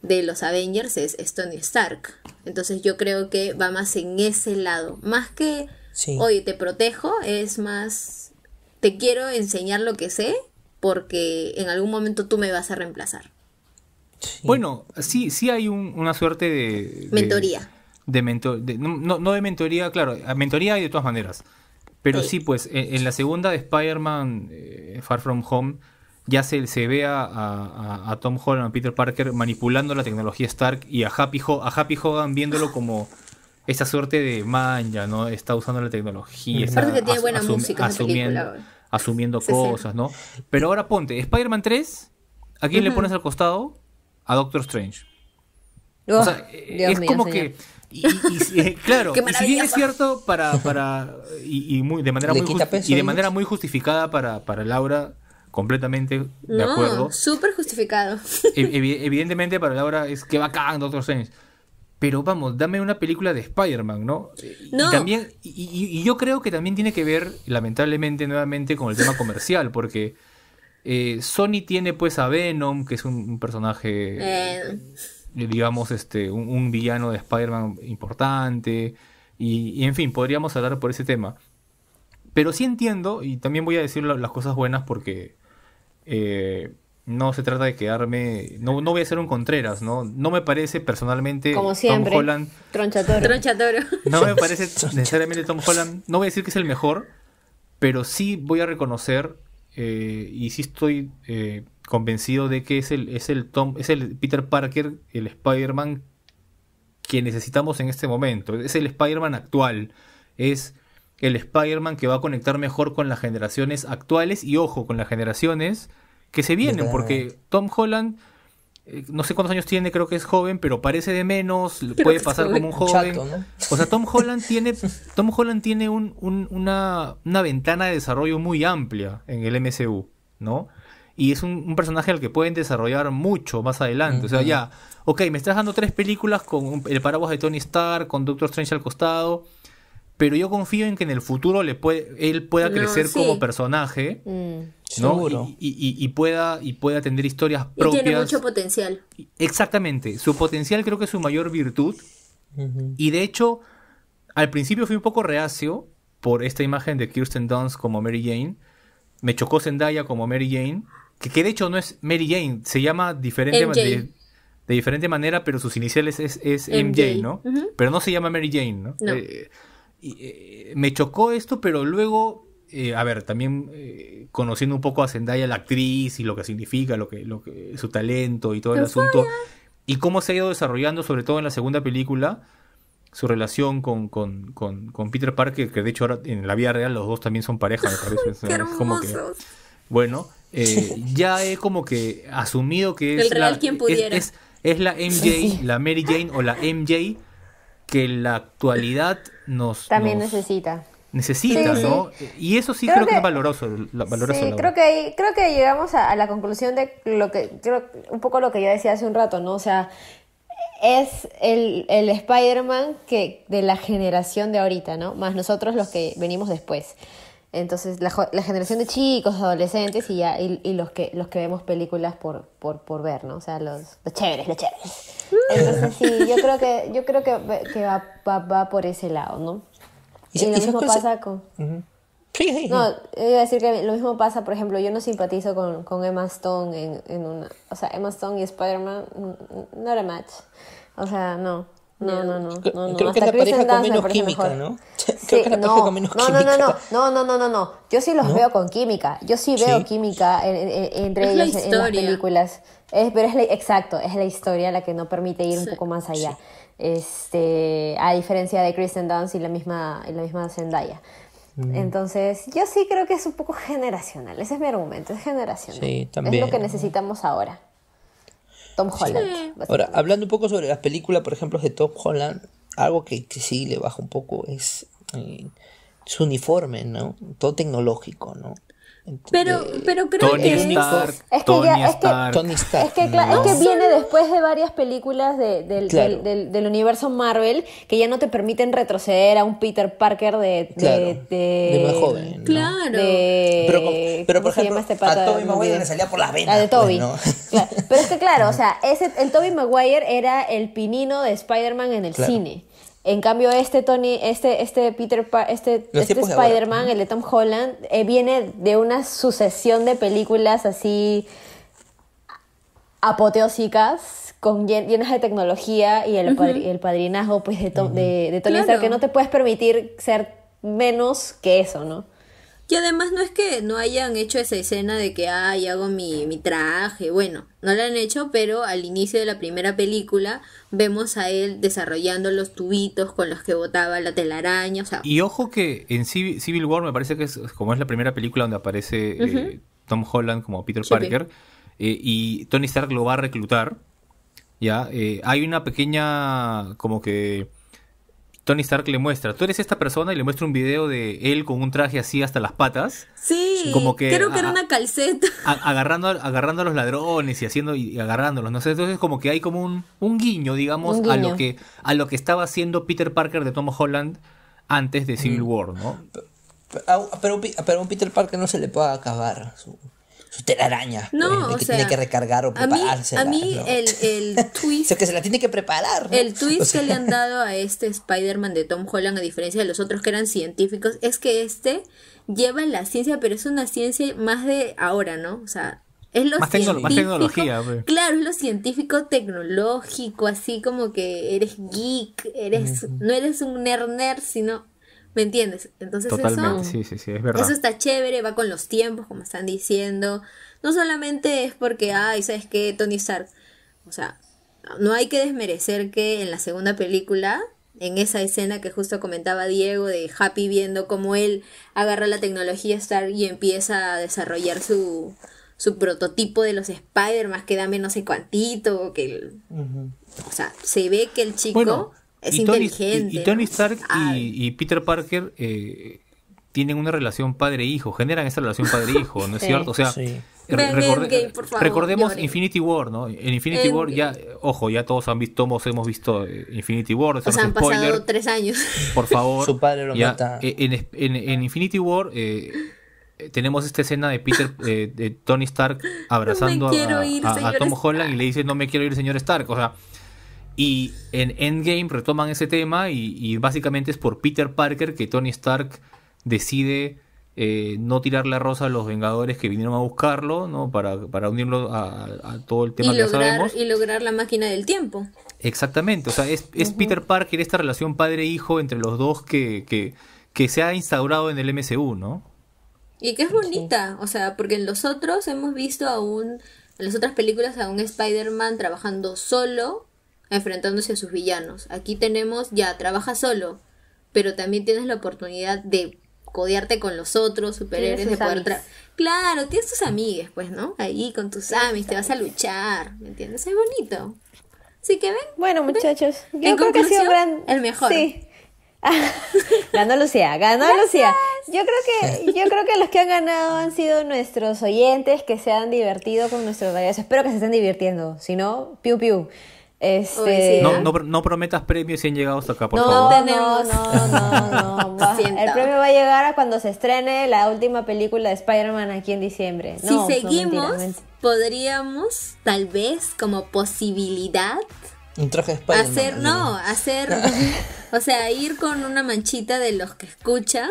de los Avengers es, es Tony Stark. Entonces yo creo que va más en ese lado, más que Oye, te protejo, es más, te quiero enseñar lo que sé porque en algún momento tú me vas a reemplazar. Bueno, sí, sí hay una suerte de... Mentoría. De, de, no, de mentoría, claro, mentoría hay de todas maneras. Pero sí, pues e, en, la segunda de Spider-Man, eh, Far From Home, ya se, se ve a, Tom Holland, a Peter Parker manipulando la tecnología Stark y a Happy, a Happy Hogan viéndolo como esa suerte de manja no está usando la tecnología. parte que tiene buena música asumiendo, cosas, ¿no? Pero ahora ponte, Spider-Man 3, ¿a quién le pones al costado? A Doctor Strange. o sea, es como que. claro, y si bien es cierto, para, para y, muy, de manera, muy, y de manera muy justificada para, para Laura, completamente de acuerdo. Súper justificado. evidentemente para Laura es que va bacán Doctor Strange. Pero vamos, dame una película de Spider-Man, ¿no? no. Y también, y, yo creo que también tiene que ver, lamentablemente, nuevamente con el tema comercial, porque eh, Sony tiene pues a Venom, que es un, personaje, eh. digamos, este, un, villano de Spider-Man importante, y, en fin, podríamos hablar por ese tema. Pero sí entiendo, y también voy a decir las cosas buenas porque... Eh, no se trata de quedarme. No, no voy a ser un Contreras, ¿no? No me parece personalmente Como siempre, Tom Holland. Tronchatoro. Tronchatoro. No me parece necesariamente Tom Holland. No voy a decir que es el mejor, pero sí voy a reconocer eh, y sí estoy eh, convencido de que es el, es el Tom, es el Peter Parker, el Spider-Man que necesitamos en este momento. Es el Spider-Man actual. Es el Spider-Man que va a conectar mejor con las generaciones actuales y ojo, con las generaciones que se vienen, porque Tom Holland, eh, no sé cuántos años tiene, creo que es joven, pero parece de menos, puede pasar como un joven. O sea, Tom Holland tiene, Tom Holland tiene un, una, una, ventana de desarrollo muy amplia en el MCU, ¿no? Y es un, personaje al que pueden desarrollar mucho más adelante. O sea, ya, ok, me estás dando tres películas con el paraguas de Tony Stark, con Doctor Strange al costado pero yo confío en que en el futuro le puede, él pueda crecer como personaje. Mm. ¿no? y, pueda, y pueda tener historias propias. Y tiene mucho potencial. Exactamente. Su potencial creo que es su mayor virtud. Y de hecho, al principio fui un poco reacio por esta imagen de Kirsten Dunst como Mary Jane. Me chocó Zendaya como Mary Jane. Que, que de hecho no es Mary Jane. Se llama diferente de, diferente manera, pero sus iniciales es, es MJ, ¿no? Pero no se llama Mary Jane, ¿no? Eh, y, eh, me chocó esto, pero luego, eh, a ver, también eh, conociendo un poco a Zendaya, la actriz y lo que significa, lo que, lo que, su talento y todo el asunto, y cómo se ha ido desarrollando, sobre todo en la segunda película, su relación con, con, con, con Peter Parker, que de hecho ahora en la vida real los dos también son pareja, me parece. como que, bueno, ya he como que asumido que es... la, Es, es la MJ, la Mary Jane o la MJ que en la actualidad también necesita necesita, ¿no? Y eso sí creo, que, es valoroso. sí, creo que, creo que llegamos a, la conclusión de lo que, creo, un poco lo que ya decía hace un rato, ¿no? O sea, es el, el Spider-Man que de la generación de ahorita, ¿no? Más nosotros los que venimos después. Entonces, la, la generación de chicos, adolescentes y ya y, los, que, los que vemos películas por, por, por ver, ¿no? O sea, los, los chéveres, los chéveres. Entonces, sí, yo creo que, yo creo que, que va, va, por ese lado, ¿no? Y, lo mismo pasa con... No, iba a decir que lo mismo pasa, por ejemplo, yo no simpatizo con, con Emma Stone en, en, una... O sea, Emma Stone y Spider-Man, no era match. O sea, no. No, no, no. no, no. Creo que la con menos química, ¿no? Creo que la con menos química. No, no, no, no, no, Yo sí los veo con química. Yo sí veo química entre en las películas. Es, pero es exacto, es la historia la que no permite ir un poco más allá. Este, a diferencia de Kristen Dunst y la misma, y la misma Zendaya. Mm. Entonces, yo sí creo que es un poco generacional. Ese es mi argumento, es generacional. Sí, también. Es lo que necesitamos ahora. Tom Holland. Ahora, hablando un poco sobre las películas, por ejemplo, de Tom Holland, algo que, sí le baja un poco es eh, su uniforme, ¿no? Todo tecnológico, ¿no? Pero, pero creo que es que es que, Es que, viene después de varias películas de, del, del, universo Marvel que ya no te permiten retroceder a un Peter Parker de, de, más joven. Claro. pero, por ejemplo, este a Toby Maguire le salía por las La ah, de pues, Pero es que claro, o sea, ese, el toby Maguire era el pinino de Spider-Man en el cine. En cambio, este Tony, este, este Peter este, este Spider-Man, el de Tom Holland, eh, viene de una sucesión de películas así apoteósicas, con, llenas de tecnología y el, padrinazo padrinazgo pues, de, Tony Stark, que no te puedes permitir ser menos que eso, ¿no? Y además no es que no hayan hecho esa escena de que, ay, hago mi, traje. Bueno, no la han hecho, pero al inicio de la primera película vemos a él desarrollando los tubitos con los que botaba la telaraña. Y ojo que en Civil War me parece que es como es la primera película donde aparece eh, Tom Holland como Peter Parker eh, y Tony Stark lo va a reclutar. Ya, eh, hay una pequeña como que Tony Stark le muestra, tú eres esta persona y le muestra un video de él con un traje así hasta las patas. Sí, como creo que era una calceta. agarrando, agarrando a los ladrones y haciendo y agarrándolos, no sé, entonces como que hay como un, un guiño, digamos, a lo que a lo que estaba haciendo Peter Parker de Tom Holland antes de Civil War, ¿no? Pero, pero, pero a un Peter Parker no se le puede acabar su su telaraña. No, que tiene que recargar o prepararse. A mí, el, el twist. o que se la tiene que preparar. El twist que le han dado a este Spider-Man de Tom Holland, a diferencia de los otros que eran científicos, es que este lleva la ciencia, pero es una ciencia más de ahora, ¿no? O sea, es lo más, más tecnología. Claro, es lo científico tecnológico, así como que eres geek, eres, no eres un nerner nerd, sino ¿Me entiendes? Entonces eso, Eso está chévere, va con los tiempos, como están diciendo. No solamente es porque, ay, ¿sabes qué? Tony Stark. O sea, no hay que desmerecer que en la segunda película, en esa escena que justo comentaba Diego de Happy viendo cómo él agarra la tecnología Stark y empieza a desarrollar su, su prototipo de los Spider-Man que dame no sé cuantito, que... O sea, se ve que el chico y Tony, y, Tony Stark y, Peter Parker eh, tienen una relación padre-hijo, generan esa relación padre-hijo, ¿no es cierto? O sea, recordemos Infinity War, ¿no? En Infinity War ya, ojo, ya todos han visto, hemos visto eh, Infinity War. O sea, han pasado tres años. Por favor. Su padre lo ya, mata. Eh, en, Infinity War... tenemos esta escena de Peter, de Tony Stark abrazando a, a Tom Holland y le dice no me quiero ir, señor Stark. O sea, y en Endgame retoman ese tema y, básicamente es por Peter Parker que Tony Stark decide eh, no tirar la rosa a los Vengadores que vinieron a buscarlo, ¿no? Para, unirlo a, todo el tema que ya sabemos. Y lograr la máquina del tiempo. Exactamente, o sea, es, Peter Parker esta relación padre-hijo entre los dos que, que, que, se ha instaurado en el MCU, ¿no? Y que es bonita, o sea, porque en los otros hemos visto aún, en las otras películas a un Spider-Man trabajando solo, enfrentándose a sus villanos. Aquí tenemos, ya, trabaja solo, pero también tienes la oportunidad de codearte con los otros superhéroes, de poder... claro, tienes tus amigues, pues, ¿no? Ahí con tus amis, te vas a luchar, ¿me entiendes? Es bonito. Sí que ven. Bueno, muchachos, creo que el mejor. Sí. ganó Lucía, ganó Lucía. Yo creo que yo creo que los que han ganado han sido nuestros oyentes que se han divertido con nuestros videos Espero que se estén divirtiendo, si no, piu piu. Este, ¿eh? No, no, prometas premios si han llegado hasta acá, por favor. No, no, no, no. el premio va a llegar a cuando se estrene la última película de Spider-Man aquí en diciembre. si seguimos, podríamos, tal vez, como posibilidad... Hacer, no, hacer... o sea, ir con una manchita de los que escuchan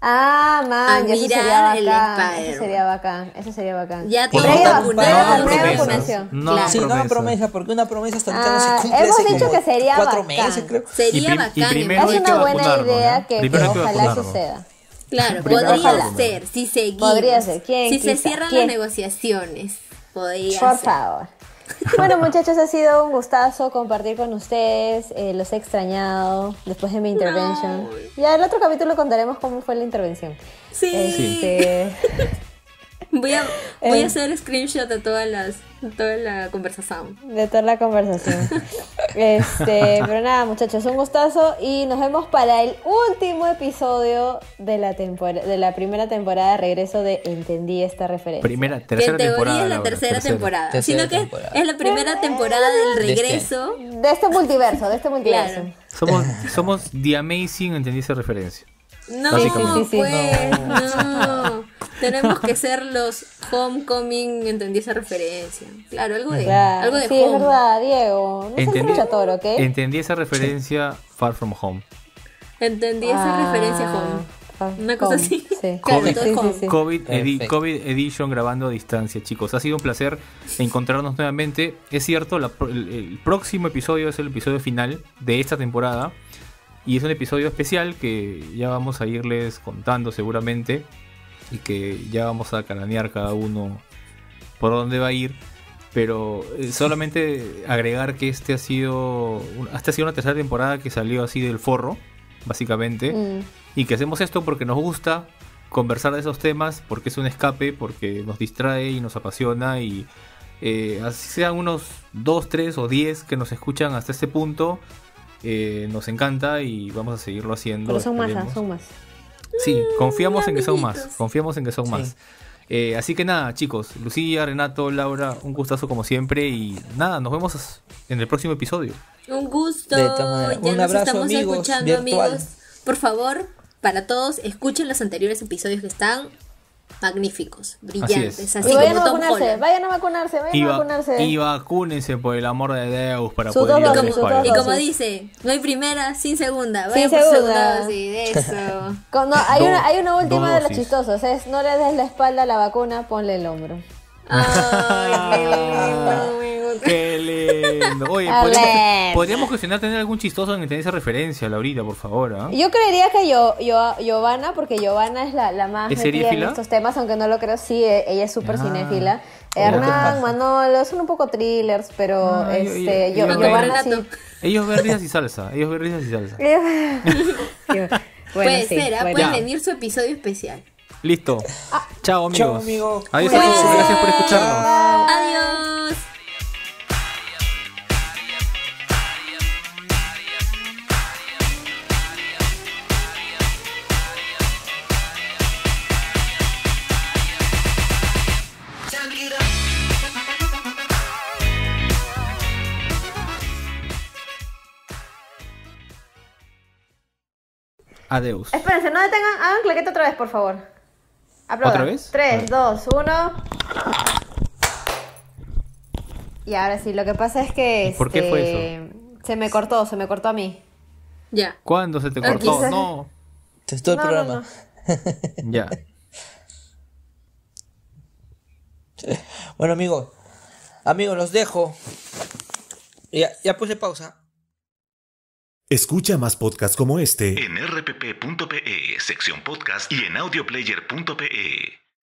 Ah, man, eso sería bacán, Eso sería bacán, eso sería No, sí, promesa, porque una promesa hasta ah, Hemos dicho que sería bacán. Sería bacán. es una buena idea que, ojalá suceda. Claro, podría ser, si seguimos. Si se cierran las negociaciones, podría ser. Por favor. Bueno, muchachos, ha sido un gustazo compartir con ustedes. Eh, los he extrañado después de mi intervención. Ya en el otro capítulo contaremos cómo fue la intervención. sí. Este, Voy a, voy a eh. hacer screenshot de todas las toda la conversación. De toda la conversación. este, pero nada, muchachos, un gustazo y nos vemos para el último episodio de la temporada de la primera temporada de regreso de Entendí esta referencia. Primera, tercera temporada, es la tercera, temporada, sino que es la primera temporada del este regreso de este, multiverso, de este multiverso. Somos somos The Amazing, entendí esa referencia. No, pues, no. Tenemos que ser los homecoming, entendí esa referencia. Claro, algo de, sí, es verdad, Diego. entendí, esa referencia Far From Home. Entendí esa ah, referencia Home. Ah, Una cosa así. COVID, COVID, Edition grabando a distancia, chicos. Ha sido un placer encontrarnos nuevamente. Es cierto, el, el próximo episodio es el episodio final de esta temporada. Y es un episodio especial que ya vamos a irles contando seguramente y que ya vamos a cananear cada uno por dónde va a ir. Pero eh, solamente agregar que este ha sido, hasta ha sido una tercera temporada que salió así del forro, básicamente. Mm. Y que hacemos esto porque nos gusta conversar de esos temas, porque es un escape, porque nos distrae y nos apasiona. Y eh, así sean unos 2, 3 o 10 que nos escuchan hasta este punto, eh, nos encanta y vamos a seguirlo haciendo. Pero son más, son más. Sí, confiamos en que son más, confiamos en que son más. Eh, así que nada, chicos, Lucía, Renato, Laura, un gustazo como siempre y nada, nos vemos en el próximo episodio. Un gusto. ya un nos estamos escuchando, amigos. Por favor, para todos, escuchen los anteriores episodios que están magníficos, brillantes. Así, Así vayan a vacunarse, vayan a vacunarse, vayan y a vacunarse. Y vacúnense por el amor de Deus para poder ir Y como dice, no hay primera sin segunda, vayan sin segunda. eso. Cuando, hay, una, hay una última de los chistosos, es no le des la espalda a la vacuna, ponle el hombro. Ay, Qué lindo. Oye, podríamos, gestionar podríamos tener algún chistoso en tenga esa referencia, Laurita, por favor. ¿ah? Yo creería que yo, yo, Giovanna, porque Giovanna es la, la más ¿Es en estos temas, aunque no lo creo, sí, e-, ella es súper ah. cinéfila. Oh, Hernán, Manolo, son un poco thrillers, pero este, yo, yo, yo, sí. Ellos ven y salsa, ellos ven risas y salsa. bueno, puede sí, ¿ah? venir su episodio especial. Listo. chao, amigos. Chao, amigo. Adiós, Adiós. Gracias por escucharnos. Adiós. Adeus. Espérense, no detengan, hagan claquete otra vez, por favor. Aplaudan. ¿Otra vez? 3, 2, 1. Y ahora sí, lo que pasa es que. ¿Por qué fue eso? Este, se me cortó, se me cortó a mí. Ya. ¿Cuándo se te cortó? No. Se el programa. ya. Bueno, amigo. Amigos, los dejo. Ya, ya puse pausa. Escucha más podcasts como este en rpp.pe, sección podcast y en audioplayer.pe.